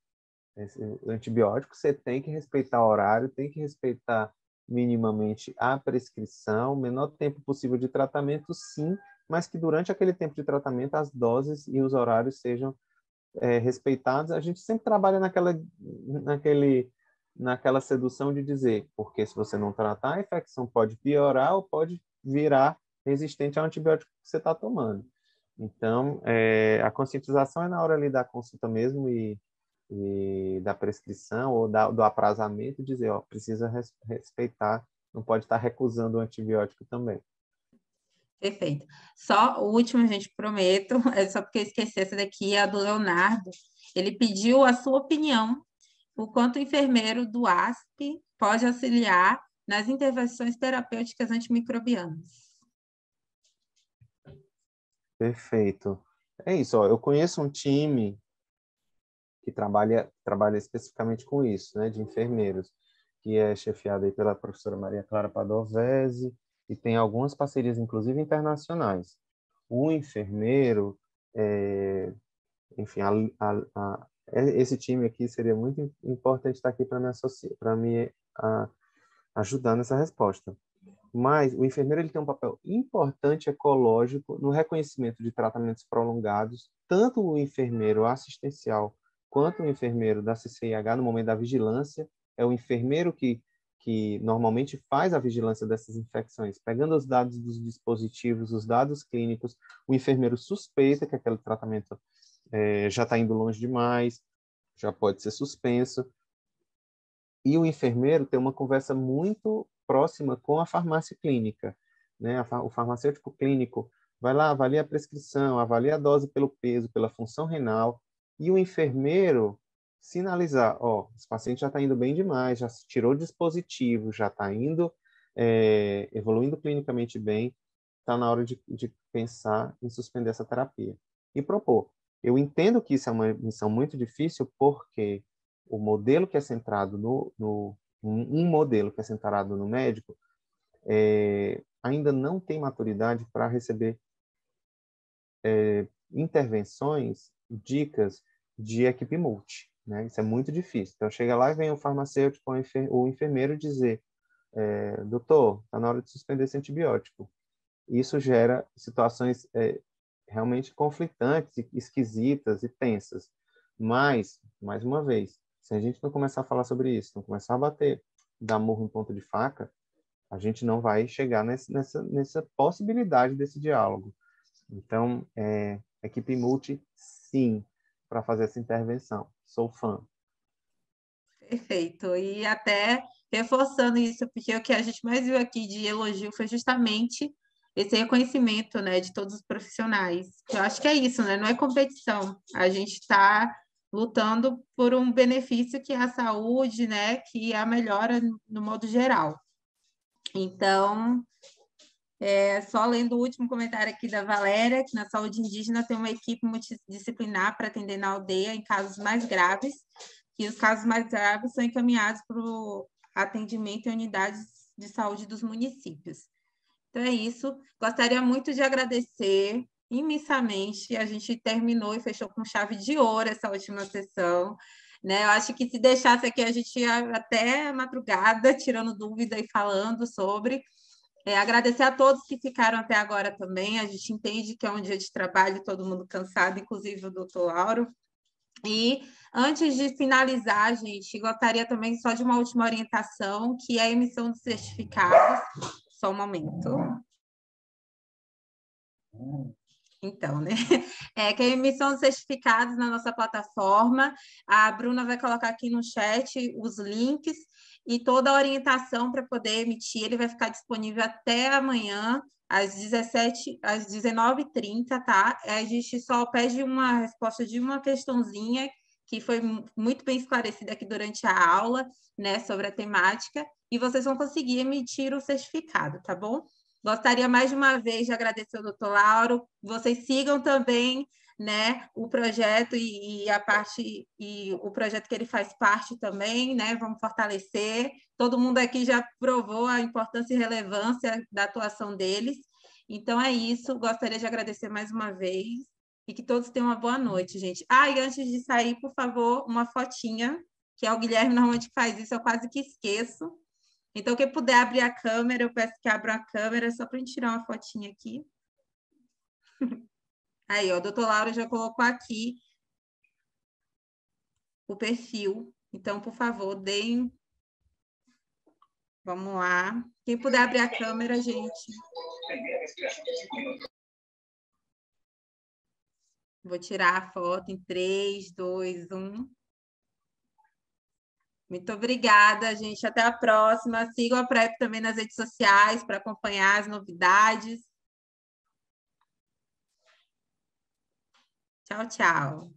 antibiótico você tem que respeitar o horário, tem que respeitar minimamente a prescrição, menor tempo possível de tratamento, sim, mas que durante aquele tempo de tratamento as doses e os horários sejam é, respeitados, a gente sempre trabalha naquela, naquele, naquela sedução de dizer, porque se você não tratar, a infecção pode piorar ou pode virar resistente ao antibiótico que você está tomando. Então, é, a conscientização é na hora ali da consulta mesmo e, e da prescrição ou da, do aprazamento, dizer, ó, precisa respeitar, não pode estar tá recusando o antibiótico também. Perfeito. Só o último, gente, prometo, é só porque eu esqueci essa daqui, é a do Leonardo. Ele pediu a sua opinião, o quanto o enfermeiro do ASP pode auxiliar nas intervenções terapêuticas antimicrobianas. Perfeito. É isso, ó, eu conheço um time que trabalha, trabalha especificamente com isso, né, de enfermeiros, que é chefiado aí pela professora Maria Clara Padovese, e tem algumas parcerias, inclusive internacionais. O enfermeiro, é, enfim, a, a, a, esse time aqui seria muito importante estar aqui para me associar, para me ajudar nessa resposta. Mas o enfermeiro ele tem um papel importante ecológico no reconhecimento de tratamentos prolongados, tanto o enfermeiro assistencial quanto o enfermeiro da CCIH no momento da vigilância, é o enfermeiro que que normalmente faz a vigilância dessas infecções, pegando os dados dos dispositivos, os dados clínicos, o enfermeiro suspeita que aquele tratamento é, já está indo longe demais, já pode ser suspenso, e o enfermeiro tem uma conversa muito próxima com a farmácia clínica, né? O farmacêutico clínico vai lá, avalia a prescrição, avalia a dose pelo peso, pela função renal, e o enfermeiro sinalizar, ó, esse paciente já está indo bem demais, já se tirou o dispositivo, já está indo, é, evoluindo clinicamente bem, está na hora de, de pensar em suspender essa terapia. E propor. Eu entendo que isso é uma missão muito difícil porque o modelo que é centrado no, no um modelo que é centrado no médico é, ainda não tem maturidade para receber é, intervenções, dicas de equipe multi. Né? Isso é muito difícil. Então, chega lá e vem o farmacêutico ou o enfermeiro dizer: é, doutor, está na hora de suspender esse antibiótico. Isso gera situações é, realmente conflitantes, esquisitas e tensas. Mas, mais uma vez, se a gente não começar a falar sobre isso, não começar a bater, dar murro em ponto de faca, a gente não vai chegar nessa, nessa, nessa possibilidade desse diálogo. Então, é, equipe multi, sim, para fazer essa intervenção. Sou fã. Perfeito. E até reforçando isso, porque o que a gente mais viu aqui de elogio foi justamente esse reconhecimento, né, de todos os profissionais. Eu acho que é isso, né? Não é competição. A gente está lutando por um benefício que é a saúde, né, que é a melhora no modo geral. Então, é, só lendo o último comentário aqui da Valéria, que na saúde indígena tem uma equipe multidisciplinar para atender na aldeia em casos mais graves, e os casos mais graves são encaminhados para o atendimento em unidades de saúde dos municípios. Então é isso. Gostaria muito de agradecer imensamente. A gente terminou e fechou com chave de ouro essa última sessão. Né? Eu acho que se deixasse aqui, a gente ia até madrugada tirando dúvida e falando sobre. É, agradecer a todos que ficaram até agora também. A gente entende que é um dia de trabalho, todo mundo cansado, inclusive o doutor Lauro. E antes de finalizar, gente, gostaria também só de uma última orientação, que é a emissão de certificados. Só um momento. Então, né? É que a emissão de certificados na nossa plataforma, a Bruna vai colocar aqui no chat os links e toda a orientação para poder emitir, ele vai ficar disponível até amanhã, às 17, às 19h30, tá? A gente só pede uma resposta de uma questãozinha que foi muito bem esclarecida aqui durante a aula, né, sobre a temática, e vocês vão conseguir emitir o certificado, tá bom? Gostaria mais de uma vez de agradecer ao doutor Lauro. Vocês sigam também né, o projeto e, e, a parte e o projeto que ele faz parte também, né, vamos fortalecer. Todo mundo aqui já provou a importância e relevância da atuação deles. Então é isso, gostaria de agradecer mais uma vez e que todos tenham uma boa noite, gente. Ah, e antes de sair, por favor, uma fotinha, que é o Guilherme normalmente faz isso, eu quase que esqueço. Então, quem puder abrir a câmera, eu peço que abra a câmera só para a gente tirar uma fotinha aqui. Aí, ó, a doutora Laura já colocou aqui o perfil. Então, por favor, deem. Vamos lá. Quem puder abrir a câmera, gente. Vou tirar a foto em 3, 2, 1. Muito obrigada, gente. Até a próxima. Sigam a PrEP também nas redes sociais para acompanhar as novidades. Tchau, tchau.